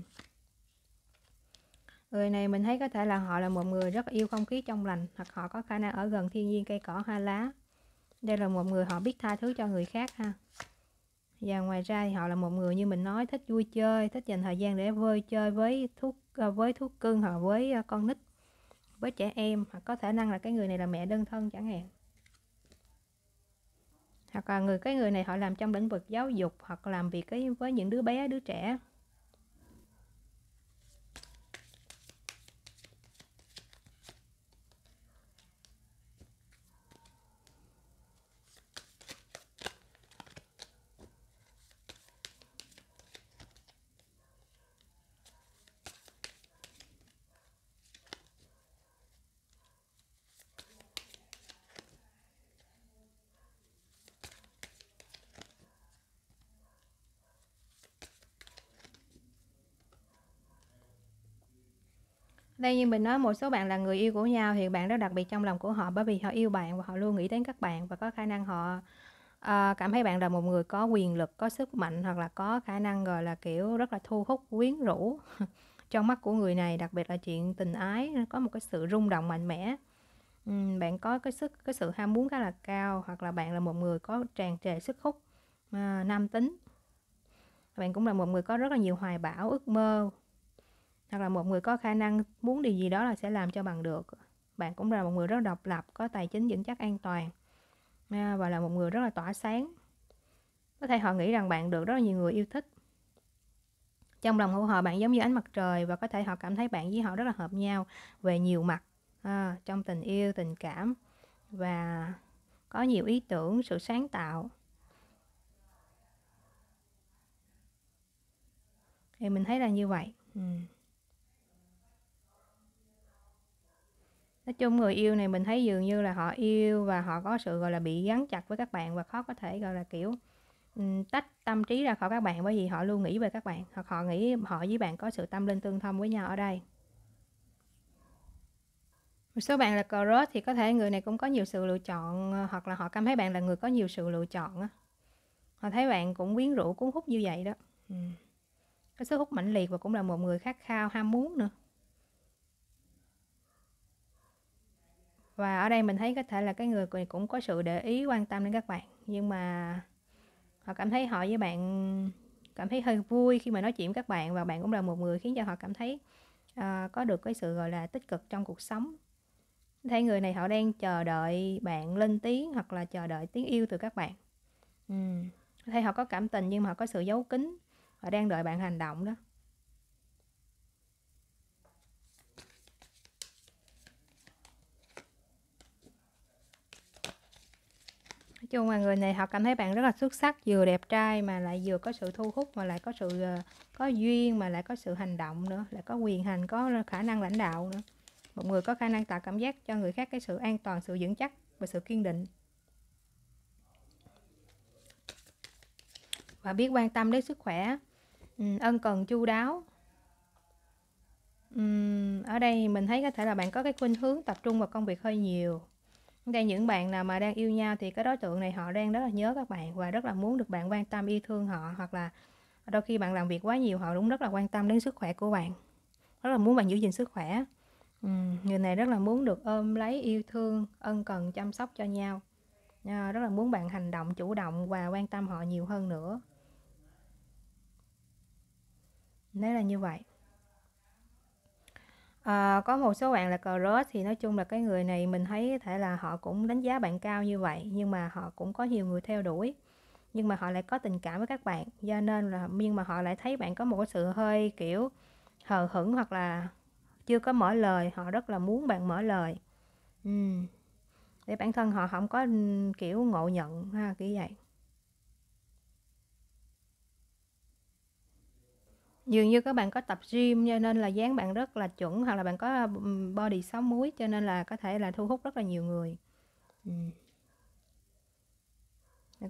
người này mình thấy có thể là họ là một người rất yêu không khí trong lành hoặc họ có khả năng ở gần thiên nhiên cây cỏ hoa lá đây là một người họ biết tha thứ cho người khác ha và ngoài ra thì họ là một người như mình nói thích vui chơi thích dành thời gian để vơi chơi với thuốc ờ, với thuốc cưng hoặc với ờ, con nít với trẻ em hoặc có khả năng là cái người này là mẹ đơn thân chẳng hạn hoặc là người cái người này họ làm trong lĩnh vực giáo dục hoặc làm việc với những đứa bé đứa trẻ đây như mình nói một số bạn là người yêu của nhau thì bạn rất đặc biệt trong lòng của họ bởi vì họ yêu bạn và họ luôn nghĩ đến các bạn và có khả năng họ à, cảm thấy bạn là một người có quyền lực có sức mạnh hoặc là có khả năng gọi là kiểu rất là thu hút quyến rũ trong mắt của người này đặc biệt là chuyện tình ái có một cái sự rung động mạnh mẽ uhm, bạn có cái sức cái sự ham muốn khá là cao hoặc là bạn là một người có tràn trề sức hút à, nam tính bạn cũng là một người có rất là nhiều hoài bão ước mơ hoặc là một người có khả năng muốn điều gì đó là sẽ làm cho bằng được bạn cũng là một người rất độc lập có tài chính vững chắc an toàn à, và là một người rất là tỏa sáng có thể họ nghĩ rằng bạn được rất là nhiều người yêu thích trong lòng của họ bạn giống như ánh mặt trời và có thể họ cảm thấy bạn với họ rất là hợp nhau về nhiều mặt à, trong tình yêu tình cảm và có nhiều ý tưởng sự sáng tạo thì mình thấy là như vậy ừ. nói chung người yêu này mình thấy dường như là họ yêu và họ có sự gọi là bị gắn chặt với các bạn và khó có thể gọi là kiểu um, tách tâm trí ra khỏi các bạn bởi vì họ luôn nghĩ về các bạn hoặc họ nghĩ họ với bạn có sự tâm linh tương thông với nhau ở đây một số bạn là cờ rớt thì có thể người này cũng có nhiều sự lựa chọn ờ, hoặc là họ cảm thấy bạn là người có nhiều sự lựa chọn á họ thấy bạn cũng quyến rũ cuốn hút như vậy đó ừ. cái sức hút mạnh liệt và cũng là một người khát khao ham muốn nữa và ở đây mình thấy có thể là cái người cũng có sự để ý quan tâm đến các bạn nhưng mà họ cảm thấy họ với bạn cảm thấy hơi vui khi mà nói chuyện với các bạn và bạn cũng là một người khiến cho họ cảm thấy uh, có được cái sự gọi là tích cực trong cuộc sống thấy người này họ đang chờ đợi bạn lên tiếng hoặc là chờ đợi tiếng yêu từ các bạn ừ. thấy họ có cảm tình nhưng mà họ có sự giấu kín họ đang đợi bạn hành động đó chung là người này họ cảm thấy bạn rất là xuất sắc vừa đẹp trai mà lại vừa có sự thu hút mà lại có sự ờ, có duyên mà lại có sự hành động nữa lại có quyền hành có khả năng lãnh đạo nữa một người có khả năng tạo cảm giác cho người khác cái sự an toàn sự vững chắc và sự kiên định và biết quan tâm đến sức khỏe ừ, ân cần chu đáo ở đây mình thấy có thể là bạn có cái khuynh hướng tập trung vào công việc hơi nhiều đây những bạn nào mà đang yêu nhau thì cái đối tượng này họ đang rất là nhớ các bạn và rất là muốn được bạn quan tâm yêu thương họ hoặc là đôi khi bạn làm việc quá nhiều họ cũng rất là quan tâm đến sức khỏe của bạn rất là muốn bạn giữ gìn sức khỏe ừ, người này rất là muốn được ôm lấy yêu thương ân cần chăm sóc cho nhau à, rất là muốn bạn hành động chủ động và quan tâm họ nhiều hơn nữa đấy là như vậy À, có một số bạn là cờ rớt thì nói chung là cái người này mình thấy thể là họ cũng đánh giá bạn cao như vậy nhưng mà họ cũng có nhiều người theo đuổi nhưng mà họ lại có tình cảm với các bạn do nên là nhưng mà họ lại thấy bạn có một cái sự hơi kiểu hờ hững hoặc là chưa có mở lời họ rất là muốn bạn mở lời ừ. để bản thân họ không có kiểu ngộ nhận ha kiểu vậy dường như các bạn có tập gym cho nên là dáng bạn rất là chuẩn hoặc là bạn có body sáu múi cho nên là có thể là thu hút rất là nhiều người ừ.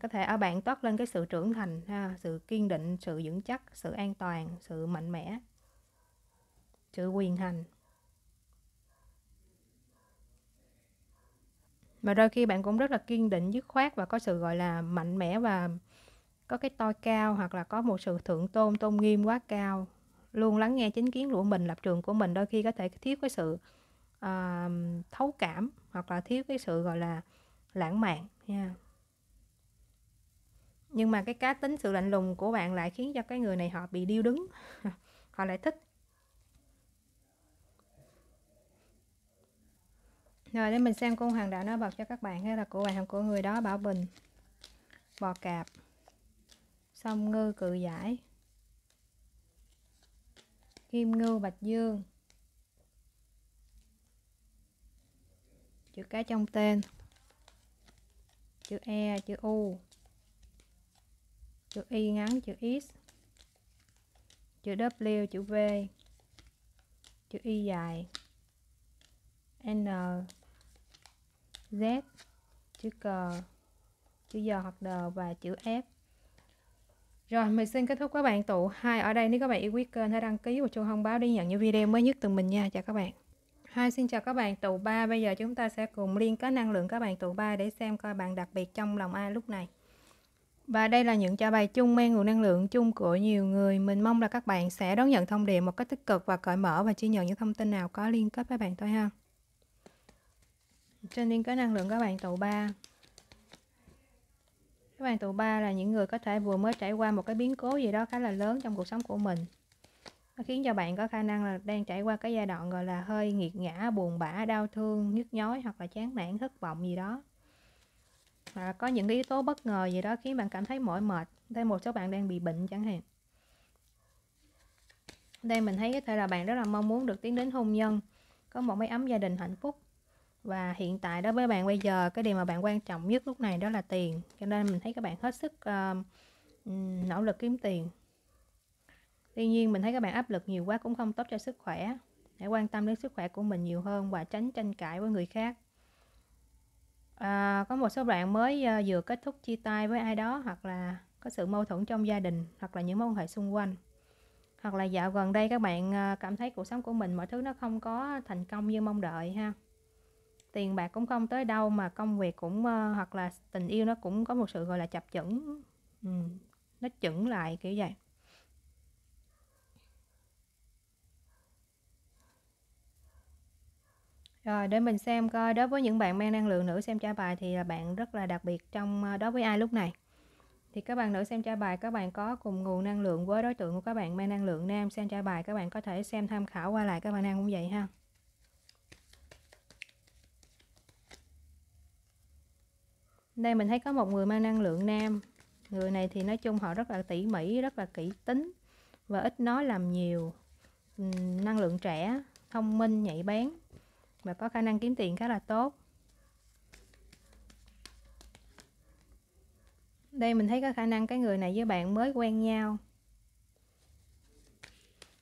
có thể ở à, bạn toát lên cái sự trưởng thành ha, sự kiên định sự vững chắc sự an toàn sự mạnh mẽ sự quyền hành mà đôi khi bạn cũng rất là kiên định dứt khoát và có sự gọi là mạnh mẽ và có cái to cao hoặc là có một sự thượng tôn tôn nghiêm quá cao luôn lắng nghe chính kiến của mình lập trường của mình đôi khi có thể thiếu cái sự uh, thấu cảm hoặc là thiếu cái sự gọi là lãng mạn nha nhưng mà cái cá tính sự lạnh lùng của bạn lại khiến cho cái người này họ bị điêu đứng họ lại thích rồi để mình xem con hoàng đạo nó bật cho các bạn hay là của bạn của người đó bảo bình bò cạp sông ngư cự giải kim ngư bạch dương chữ cái trong tên chữ e chữ u chữ y ngắn chữ x chữ w chữ v chữ y dài n z chữ c chữ giờ hoặc đờ và chữ f rồi, mình xin kết thúc các bạn tụ hai ở đây. Nếu các bạn yêu quý kênh, hãy đăng ký và chuông thông báo để nhận những video mới nhất từ mình nha. Chào các bạn. Hai xin chào các bạn tụ 3. Bây giờ chúng ta sẽ cùng liên kết năng lượng các bạn tụ 3 để xem coi bạn đặc biệt trong lòng ai lúc này. Và đây là những trả bài chung mang nguồn năng lượng chung của nhiều người. Mình mong là các bạn sẽ đón nhận thông điệp một cách tích cực và cởi mở và chia nhận những thông tin nào có liên kết với bạn thôi ha. Trên liên kết năng lượng các bạn tụ 3 các bạn tụ ba là những người có thể vừa mới trải qua một cái biến cố gì đó khá là lớn trong cuộc sống của mình nó khiến cho bạn có khả năng là đang trải qua cái giai đoạn gọi là hơi nghiệt ngã buồn bã đau thương nhức nhối hoặc là chán nản thất vọng gì đó và có những cái yếu tố bất ngờ gì đó khiến bạn cảm thấy mỏi mệt đây một số bạn đang bị bệnh chẳng hạn đây mình thấy có thể là bạn rất là mong muốn được tiến đến hôn nhân có một mái ấm gia đình hạnh phúc và hiện tại đối với bạn bây giờ cái điều mà bạn quan trọng nhất lúc này đó là tiền cho nên mình thấy các bạn hết sức uh, nỗ lực kiếm tiền tuy nhiên mình thấy các bạn áp lực nhiều quá cũng không tốt cho sức khỏe hãy quan tâm đến sức khỏe của mình nhiều hơn và tránh tranh cãi với người khác à, có một số bạn mới uh, vừa kết thúc chia tay với ai đó hoặc là có sự mâu thuẫn trong gia đình hoặc là những mối quan hệ xung quanh hoặc là dạo gần đây các bạn uh, cảm thấy cuộc sống của mình mọi thứ nó không có thành công như mong đợi ha tiền bạc cũng không tới đâu mà công việc cũng uh, hoặc là tình yêu nó cũng có một sự gọi là chập chững ừ, nó chững lại kiểu vậy Rồi để mình xem coi đối với những bạn mang năng lượng nữ xem trả bài thì là bạn rất là đặc biệt trong ờ, đối với ai lúc này. Thì các bạn nữ xem trả bài các bạn có cùng nguồn năng lượng với đối tượng của các bạn mang năng lượng nam xem trả bài các bạn có thể xem tham khảo qua lại các bạn nam cũng vậy ha. đây mình thấy có một người mang năng lượng nam người này thì nói chung họ rất là tỉ mỉ rất là kỹ tính và ít nói làm nhiều năng lượng trẻ thông minh nhạy bén và có khả năng kiếm tiền khá là tốt đây mình thấy có khả năng cái người này với bạn mới quen nhau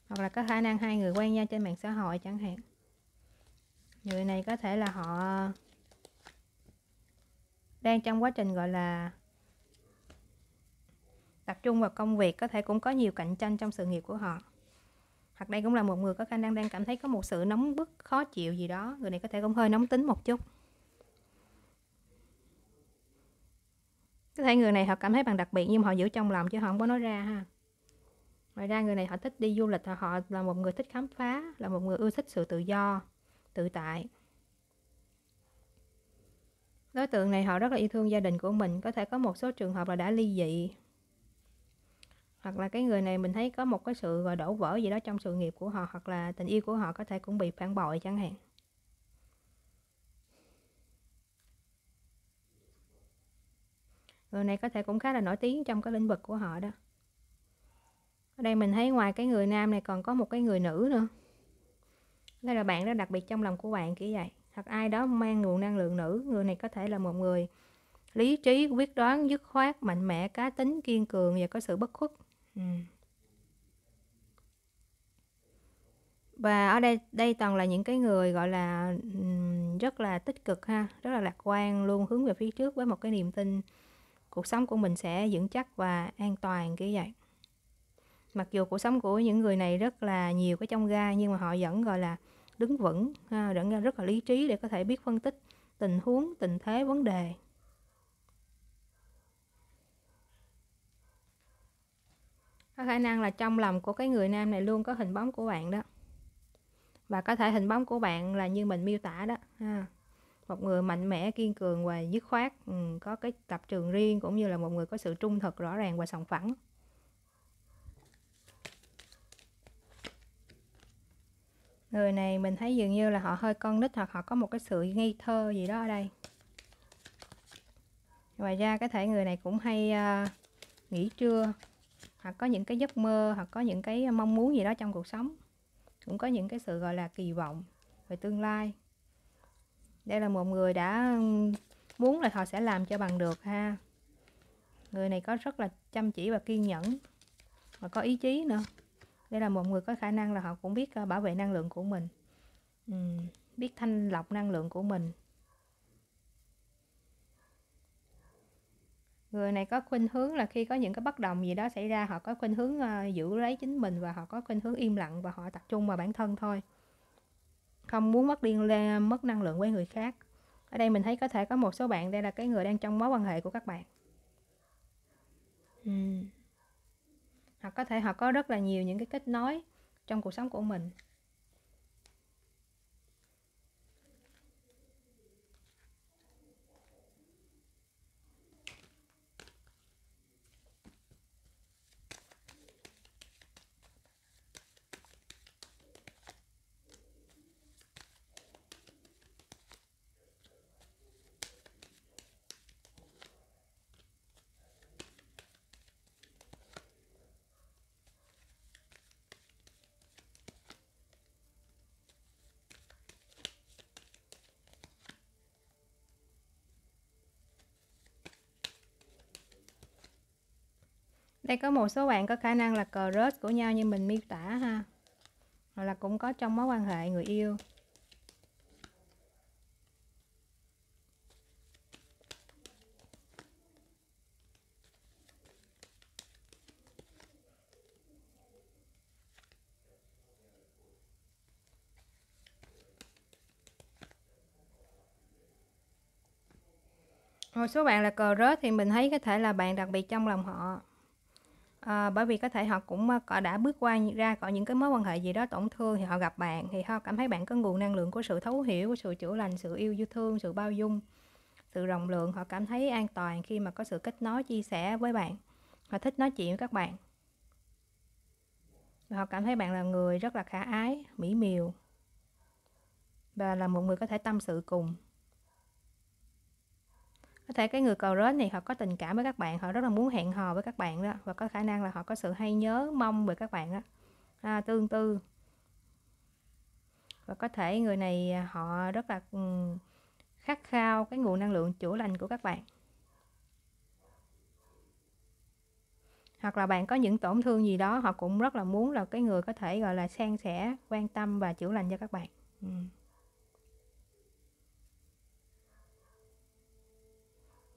hoặc là có khả năng hai người quen nhau trên mạng xã hội chẳng hạn người này có thể là họ đang trong quá trình gọi là tập trung vào công việc có thể cũng có nhiều cạnh tranh trong sự nghiệp của họ hoặc đây cũng là một người có khả năng đang cảm thấy có một sự nóng bức khó chịu gì đó người này có thể cũng hơi nóng tính một chút có thể người này họ cảm thấy bằng đặc biệt nhưng họ giữ trong lòng chứ họ không có nói ra ha ngoài ra người này họ thích đi du lịch họ là một người thích khám phá là một người ưa thích sự tự do tự tại Đối tượng này họ rất là yêu thương gia đình của mình, có thể có một số trường hợp là đã ly dị. Hoặc là cái người này mình thấy có một cái sự gọi đổ vỡ gì đó trong sự nghiệp của họ hoặc là tình yêu của họ có thể cũng bị phản bội chẳng hạn. Người này có thể cũng khá là nổi tiếng trong cái lĩnh vực của họ đó. Ở đây mình thấy ngoài cái người nam này còn có một cái người nữ nữa. Đây là bạn đó đặc biệt trong lòng của bạn kiểu vậy hoặc ai đó mang nguồn năng lượng nữ người này có thể là một người lý trí quyết đoán dứt khoát mạnh mẽ cá tính kiên cường và có sự bất khuất ừ. và ở đây đây toàn là những cái người gọi là ừ, rất là tích cực ha rất là lạc quan luôn hướng về phía trước với một cái niềm tin cuộc sống của mình sẽ vững chắc và an toàn kiểu vậy mặc dù cuộc sống của những người này rất là nhiều cái trong gai nhưng mà họ vẫn gọi là đứng vững ha, rất là lý trí để có thể biết phân tích tình huống tình thế vấn đề có khả năng là trong lòng của cái người nam này luôn có hình bóng của bạn đó và có thể hình bóng của bạn là như mình miêu tả đó ha một người mạnh mẽ kiên cường và dứt khoát ừ, có cái tập trường riêng cũng như là một người có sự trung thực rõ ràng và sòng phẳng người này mình thấy dường như là họ hơi con nít hoặc họ có một cái sự nghi thơ gì đó ở đây ngoài ra có thể người này cũng hay uh, nghỉ trưa hoặc có những cái giấc mơ hoặc có những cái mong muốn gì đó trong cuộc sống cũng có những cái sự gọi là kỳ vọng về tương lai đây là một người đã muốn là họ sẽ làm cho bằng được ha người này có rất là chăm chỉ và kiên nhẫn và có ý chí nữa đây là một người có khả năng là họ cũng biết ờ, bảo vệ năng lượng của mình uhm, biết thanh lọc năng lượng của mình người này có khuynh hướng là khi có những cái bất đồng gì đó xảy ra họ có khuynh hướng uh, giữ lấy chính mình và họ có khuynh hướng im lặng và họ tập trung vào bản thân thôi không muốn mất điên lê mất năng lượng với người khác ở đây mình thấy có thể có một số bạn đây là cái người đang trong mối quan hệ của các bạn uhm hoặc có thể họ có rất là nhiều những cái kết nối trong cuộc sống của mình đây có một số bạn có khả năng là cờ rớt của nhau như mình miêu tả ha hoặc là cũng có trong mối quan hệ người yêu một số bạn là cờ rớt thì mình thấy có thể là bạn đặc biệt trong lòng họ à, bởi vì có thể họ cũng ờ, có đã bước qua ra có những cái mối quan hệ gì đó tổn thương thì họ gặp bạn thì họ cảm thấy bạn có nguồn năng lượng của sự thấu hiểu của sự chữa lành sự yêu thương sự bao dung sự rộng lượng họ cảm thấy an toàn khi mà có sự kết nối chia sẻ với bạn họ thích nói chuyện với các bạn và họ cảm thấy bạn là người rất là khả ái mỹ miều và là một người có thể tâm sự cùng có thể cái người cầu rết này họ có tình cảm với các bạn họ rất là muốn hẹn hò với các bạn đó và có khả năng là họ có sự hay nhớ mong về các bạn đó à, tương tư và có thể người này à, họ rất là ừ, khát khao cái nguồn năng lượng chữa lành của các bạn hoặc là bạn có những tổn thương gì đó họ cũng rất là muốn là cái người có thể gọi là san sẻ quan tâm và chữa lành cho các bạn ừ.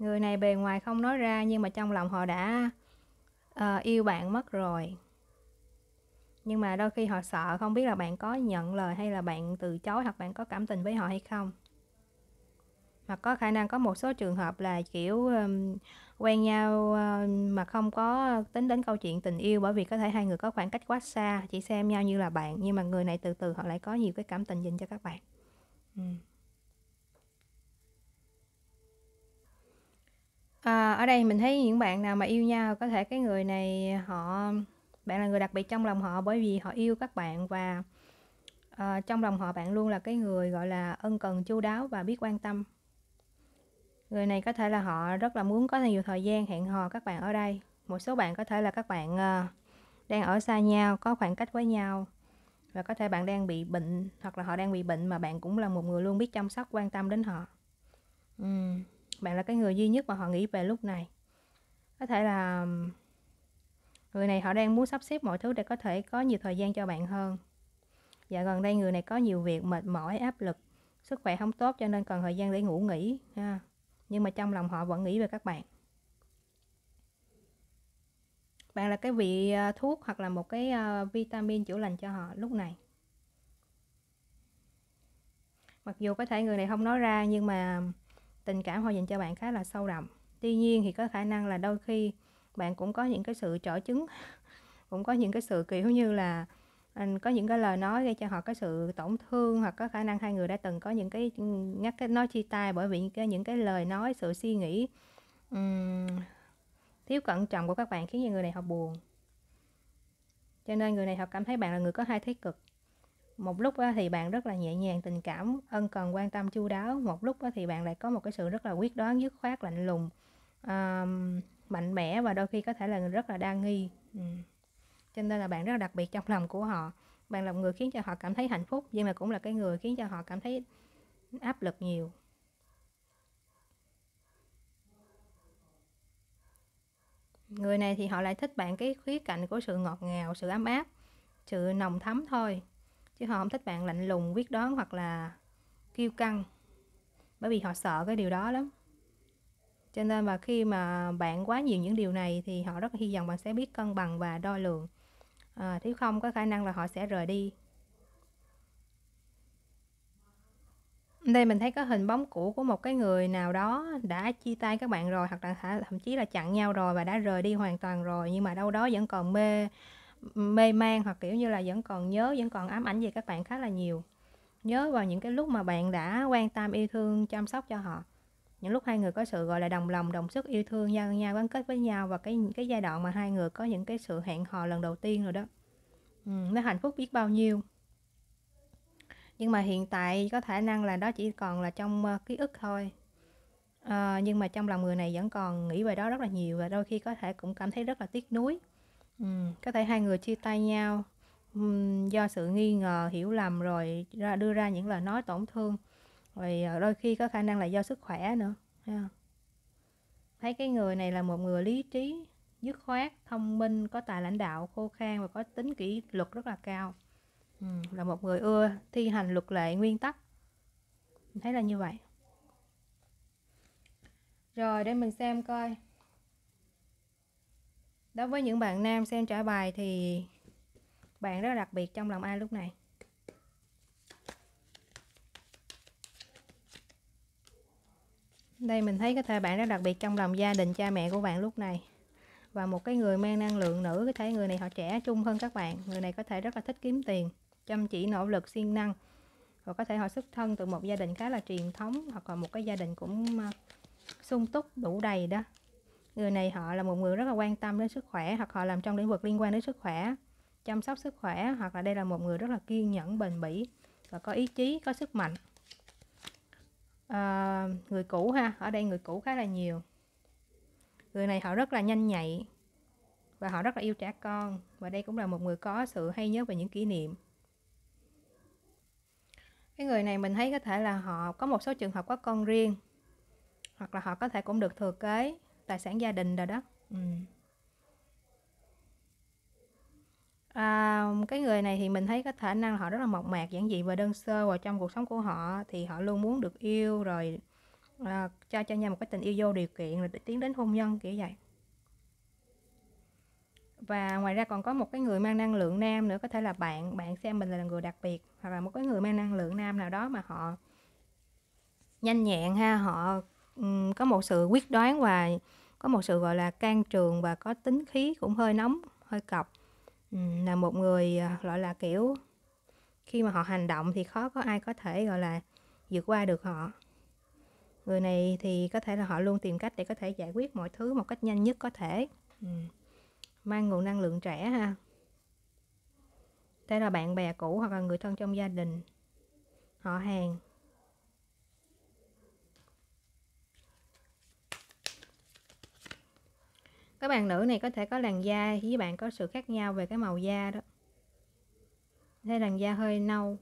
người này bề ngoài không nói ra nhưng mà trong lòng họ đã uh, yêu bạn mất rồi nhưng mà đôi khi họ sợ không biết là bạn có nhận lời hay là bạn từ chối hoặc bạn có cảm tình với họ hay không mà có khả năng có một số trường hợp là kiểu um, quen nhau uh, mà không có tính đến câu chuyện tình yêu bởi vì có thể hai người có khoảng cách quá xa chỉ xem nhau như là bạn nhưng mà người này từ từ họ lại có nhiều cái cảm tình dành cho các bạn ừ. À, ở đây mình thấy những bạn nào mà yêu nhau có thể cái người này họ bạn là người đặc biệt trong lòng họ bởi vì họ yêu các bạn và, ờ, trong lòng họ bạn luôn là cái người, gọi là, ân cần, chu đáo và biết quan tâm. Người này có thể là họ rất là muốn có nhiều thời gian hẹn hò các bạn ở đây. Một số bạn có thể là các bạn, ờ, đang ở xa nhau, có khoảng cách với nhau và có thể bạn đang bị bệnh hoặc là họ đang bị bệnh mà bạn cũng là một người luôn biết chăm sóc, quan tâm đến họ. Ừm bạn là cái người duy nhất mà họ nghĩ về lúc này có thể là người này họ đang muốn sắp xếp mọi thứ để có thể có nhiều thời gian cho bạn hơn và gần đây người này có nhiều việc mệt mỏi áp lực sức khỏe không tốt cho nên cần thời gian để ngủ nghỉ ha nhưng mà trong lòng họ vẫn nghĩ về các bạn bạn là cái vị à, thuốc hoặc là một cái à, vitamin chữa lành cho họ lúc này mặc dù có thể người này không nói ra nhưng mà tình cảm họ dành cho bạn khá là sâu đậm tuy nhiên thì có khả năng là đôi khi bạn cũng có những cái sự trở chứng cũng có những cái sự kiểu như là có những cái lời nói gây cho họ cái sự tổn thương hoặc có khả năng hai người đã từng có những cái nhắc cái nói chia tay bởi vì những cái, những cái lời nói sự suy nghĩ um, thiếu cẩn trọng của các bạn khiến cho người này họ buồn cho nên người này họ cảm thấy bạn là người có hai thế cực một lúc thì bạn rất là nhẹ nhàng tình cảm ân cần quan tâm chu đáo một lúc thì bạn lại có một cái sự rất là quyết đoán dứt khoát lạnh lùng um, mạnh mẽ và đôi khi có thể là rất là đa nghi ừ. cho nên là bạn rất là đặc biệt trong lòng của họ bạn là một người khiến cho họ cảm thấy hạnh phúc nhưng mà cũng là cái người khiến cho họ cảm thấy áp lực nhiều người này thì họ lại thích bạn cái khía cạnh của sự ngọt ngào sự ấm áp sự nồng thấm thôi chứ họ không thích bạn lạnh lùng quyết đoán hoặc là kiêu căng bởi vì họ sợ cái điều đó lắm cho nên mà khi mà bạn quá nhiều những điều này thì họ rất hy vọng bạn sẽ biết cân bằng và đo lường à, nếu không có khả năng là họ sẽ rời đi đây mình thấy có hình bóng cũ của một cái người nào đó đã chia tay các bạn rồi hoặc là thậm chí là chặn nhau rồi và đã rời đi hoàn toàn rồi nhưng mà đâu đó vẫn còn mê mê man hoặc kiểu như là vẫn còn nhớ vẫn còn ám ảnh về các bạn khá là nhiều nhớ vào những cái lúc mà bạn đã quan tâm yêu thương chăm sóc cho họ những lúc hai người có sự gọi là đồng lòng đồng sức yêu thương nhau nhau gắn kết với nhau và cái cái giai đoạn mà hai người có những cái sự hẹn hò lần đầu tiên rồi đó ừ, nó hạnh phúc biết bao nhiêu nhưng mà hiện tại có khả năng là đó chỉ còn là trong uh, ký ức thôi à, nhưng mà trong lòng người này vẫn còn nghĩ về đó rất là nhiều và đôi khi có thể cũng cảm thấy rất là tiếc nuối Ừ, có thể hai người chia tay nhau do sự nghi ngờ, hiểu lầm rồi ra đưa ra những lời nói tổn thương. Rồi ờ, đôi khi có khả năng là do sức khỏe nữa ha. Thấy cái người này là một người lý trí, dứt khoát, thông minh, có tài lãnh đạo, khô khan và có tính kỷ luật rất là cao. là một người ưa thi hành luật lệ, nguyên tắc. thấy là như vậy. Rồi để mình xem coi đối với những bạn nam xem trả bài thì bạn rất đặc biệt trong lòng ai lúc này đây mình thấy có thể bạn rất đặc biệt trong lòng gia đình cha mẹ của bạn lúc này và một cái người mang năng lượng nữ có thể người này họ trẻ trung hơn các bạn người này có thể rất là thích kiếm tiền chăm chỉ nỗ lực siêng năng và có thể họ xuất thân từ một gia đình khá là truyền thống hoặc là một cái gia đình cũng à, sung túc đủ đầy đó người này họ là một người rất là quan tâm đến sức khỏe hoặc họ làm trong lĩnh vực liên quan đến sức khỏe chăm sóc sức khỏe hoặc là đây là một người rất là kiên nhẫn bền bỉ và có ý chí có sức mạnh à, người cũ ha ở đây người cũ khá là nhiều người này họ rất là nhanh nhạy và họ rất là yêu trẻ con và đây cũng là một người có sự hay nhớ về những kỷ niệm cái người này mình thấy có thể là họ có một số trường hợp có con riêng hoặc là họ có thể cũng được thừa kế tài sản gia đình rồi đó ừ. À, cái người này thì mình thấy có khả năng họ rất là mộc mạc giản dị và đơn sơ và trong cuộc sống của họ thì họ luôn muốn được yêu rồi à, cho cho nhau một cái tình yêu vô điều kiện rồi tiến đến hôn nhân kiểu vậy và ngoài ra còn có một cái người mang năng lượng nam nữa có thể là bạn bạn xem mình là người đặc biệt hoặc là một cái người mang năng lượng nam nào đó mà họ nhanh nhẹn ha họ có một sự quyết đoán và có một sự gọi là can trường và có tính khí cũng hơi nóng hơi cọc là một người à, gọi là kiểu khi mà họ hành động thì khó có ai có thể gọi là vượt qua được họ người này thì có thể là họ luôn tìm cách để có thể giải quyết mọi thứ một cách nhanh nhất có thể mang nguồn năng lượng trẻ ha đây là bạn bè cũ hoặc là người thân trong gia đình họ hàng các bạn nữ này có thể có làn da với bạn có sự khác nhau về cái màu da đó đây làn da hơi nâu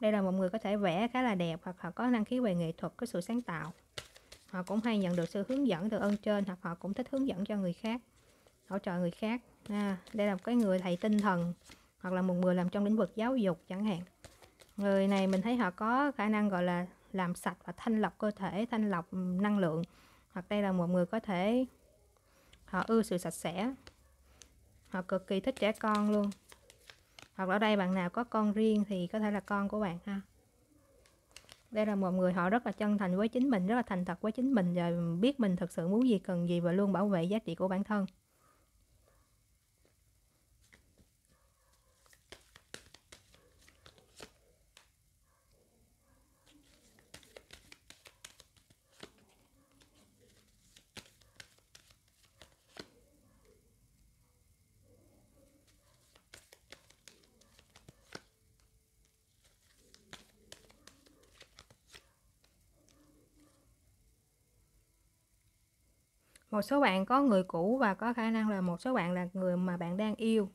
đây là một người có thể vẽ khá là đẹp hoặc họ có năng khiếu về nghệ thuật có sự sáng tạo họ cũng hay nhận được sự hướng dẫn từ ơn trên hoặc họ cũng thích hướng dẫn cho người khác hỗ trợ người khác à, đây là một cái người thầy tinh thần hoặc là một người làm trong lĩnh vực giáo dục chẳng hạn người này mình thấy họ có khả năng gọi là làm sạch và thanh lọc cơ thể thanh lọc năng lượng hoặc đây là một người có thể họ ưa sự sạch sẽ họ cực kỳ thích trẻ con luôn hoặc ở đây bạn nào có con riêng thì có thể là con của bạn ha đây là một người họ rất là chân thành với chính mình rất là thành thật với chính mình và biết mình thật sự muốn gì cần gì và luôn bảo vệ giá trị của bản thân một số bạn có người cũ và có khả năng là một số bạn là người mà bạn đang yêu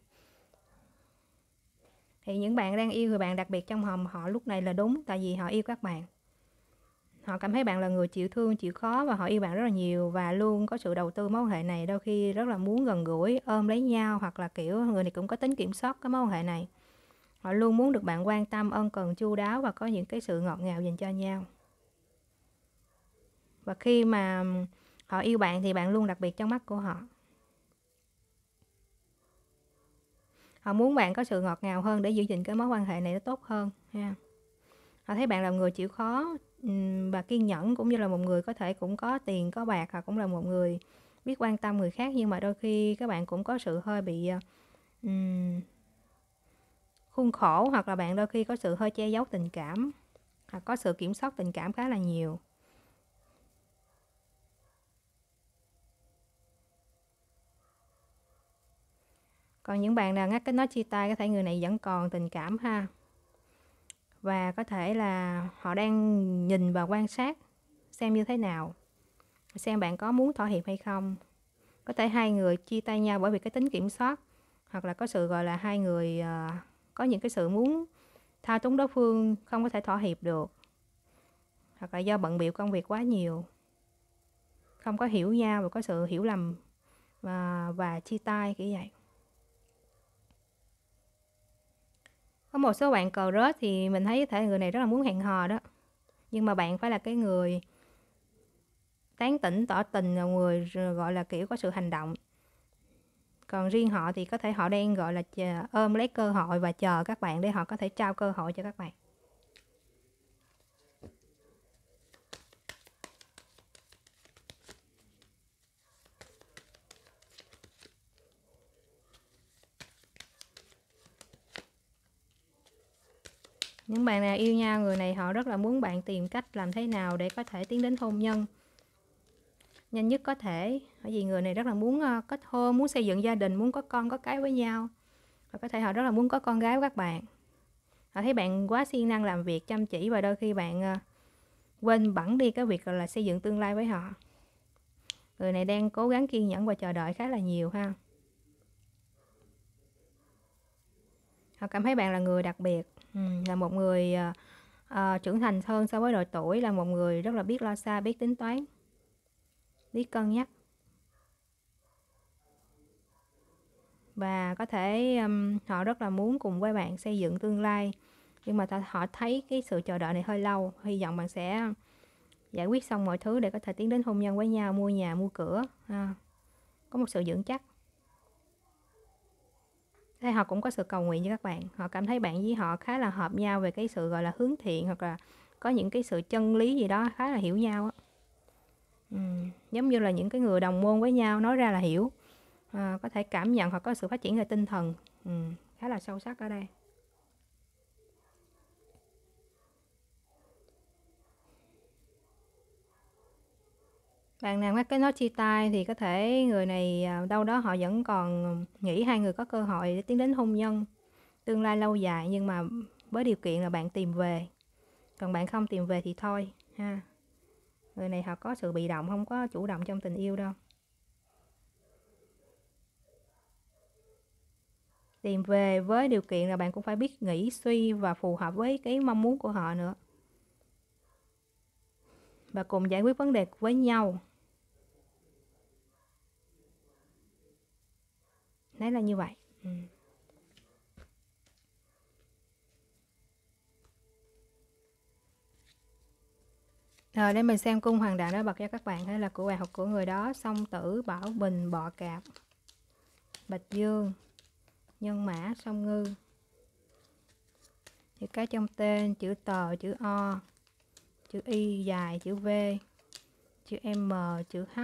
thì những bạn đang yêu người bạn đặc biệt trong hòm họ lúc này là đúng tại vì họ yêu các bạn họ cảm thấy bạn là người chịu thương chịu khó và họ yêu bạn rất là nhiều và luôn có sự đầu tư mối quan hệ này đôi khi rất là muốn gần gũi ôm lấy nhau hoặc là kiểu người này cũng có tính kiểm soát cái mối quan hệ này họ luôn muốn được bạn quan tâm ân cần chu đáo và có những cái sự ngọt ngào dành cho nhau và khi mà họ yêu bạn thì bạn luôn đặc biệt trong mắt của họ họ muốn bạn có sự ngọt ngào hơn để giữ gìn cái mối quan hệ này nó tốt hơn ha họ thấy bạn là người chịu khó và kiên nhẫn cũng như là một người có thể cũng có tiền có bạc hoặc cũng là một người biết quan tâm người khác nhưng mà đôi khi các bạn cũng có sự hơi bị um, khuôn khổ hoặc là bạn đôi khi có sự hơi che giấu tình cảm hoặc có sự kiểm soát tình cảm khá là nhiều còn những bạn nào ngắt kết nối chia tay có thể người này vẫn còn tình cảm ha và có thể là họ đang nhìn và quan sát xem như thế nào xem bạn có muốn thỏa hiệp hay không có thể hai người chia tay nhau bởi vì cái tính kiểm soát hoặc là có sự gọi là hai người uh, có những cái sự muốn tha túng đối phương không có thể thỏa hiệp được hoặc là do bận biểu công việc quá nhiều không có hiểu nhau và có sự hiểu lầm và, ờ, và chia tay kiểu vậy có một số bạn cờ rớt thì mình thấy thể người này rất là muốn hẹn hò đó nhưng mà bạn phải là cái người tán tỉnh tỏ tình là người gọi là kiểu có sự hành động còn riêng họ thì có thể họ đang gọi là chờ, ôm lấy cơ hội và chờ các bạn để họ có thể trao cơ hội cho các bạn những bạn nào yêu nhau người này họ rất là muốn bạn tìm cách làm thế nào để có thể tiến đến hôn nhân nhanh nhất có thể bởi vì người này rất là muốn kết ờ, hôn muốn xây dựng gia đình muốn có con có cái với nhau và có thể họ rất là muốn có con gái với các bạn họ thấy bạn quá siêng năng làm việc chăm chỉ và đôi khi bạn ờ, quên bẵng đi cái việc là xây dựng tương lai với họ người này đang cố gắng kiên nhẫn và chờ đợi khá là nhiều ha họ cảm thấy bạn là người đặc biệt Ừ, là một người à, trưởng thành hơn so với độ tuổi là một người rất là biết lo xa biết tính toán biết cân nhắc và có thể um, họ rất là muốn cùng với bạn xây dựng tương lai nhưng mà họ thấy cái sự chờ đợi này hơi lâu hy vọng bạn sẽ giải quyết xong mọi thứ để có thể tiến đến hôn nhân với nhau mua nhà mua cửa à, có một sự dưỡng chắc thế họ cũng có sự cầu nguyện như các bạn họ cảm thấy bạn với họ khá là hợp nhau về cái sự gọi là hướng thiện hoặc là có những cái sự chân lý gì đó khá là hiểu nhau á ừ, giống như là những cái người đồng môn với nhau nói ra là hiểu à, có thể cảm nhận hoặc có sự phát triển về tinh thần ừ, khá là sâu sắc ở đây bạn nào mắc cái nốt chia tay thì có thể người này à, đâu đó họ vẫn còn nghĩ hai người có cơ hội để tiến đến hôn nhân tương lai lâu dài nhưng mà với điều kiện là bạn tìm về còn bạn không tìm về thì thôi ha người này họ có sự bị động không có chủ động trong tình yêu đâu tìm về với điều kiện là bạn cũng phải biết nghĩ suy và phù hợp với cái mong muốn của họ nữa và cùng giải quyết vấn đề với nhau đấy là như vậy ừ. Rồi để mình xem cung hoàng đạo đã bật cho các bạn hay là của hoàng học của người đó song tử bảo bình bọ cạp bạch dương nhân mã song ngư chữ cái trong tên chữ tờ chữ o chữ y dài chữ v chữ m chữ h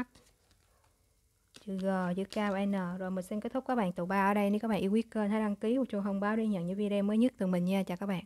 chữ G, chữ K và N. Rồi mình xin kết thúc các bạn tụ ba ở đây. Nếu các bạn yêu quý kênh, hãy đăng ký và chuông thông báo để nhận những video mới nhất từ mình nha. Chào các bạn.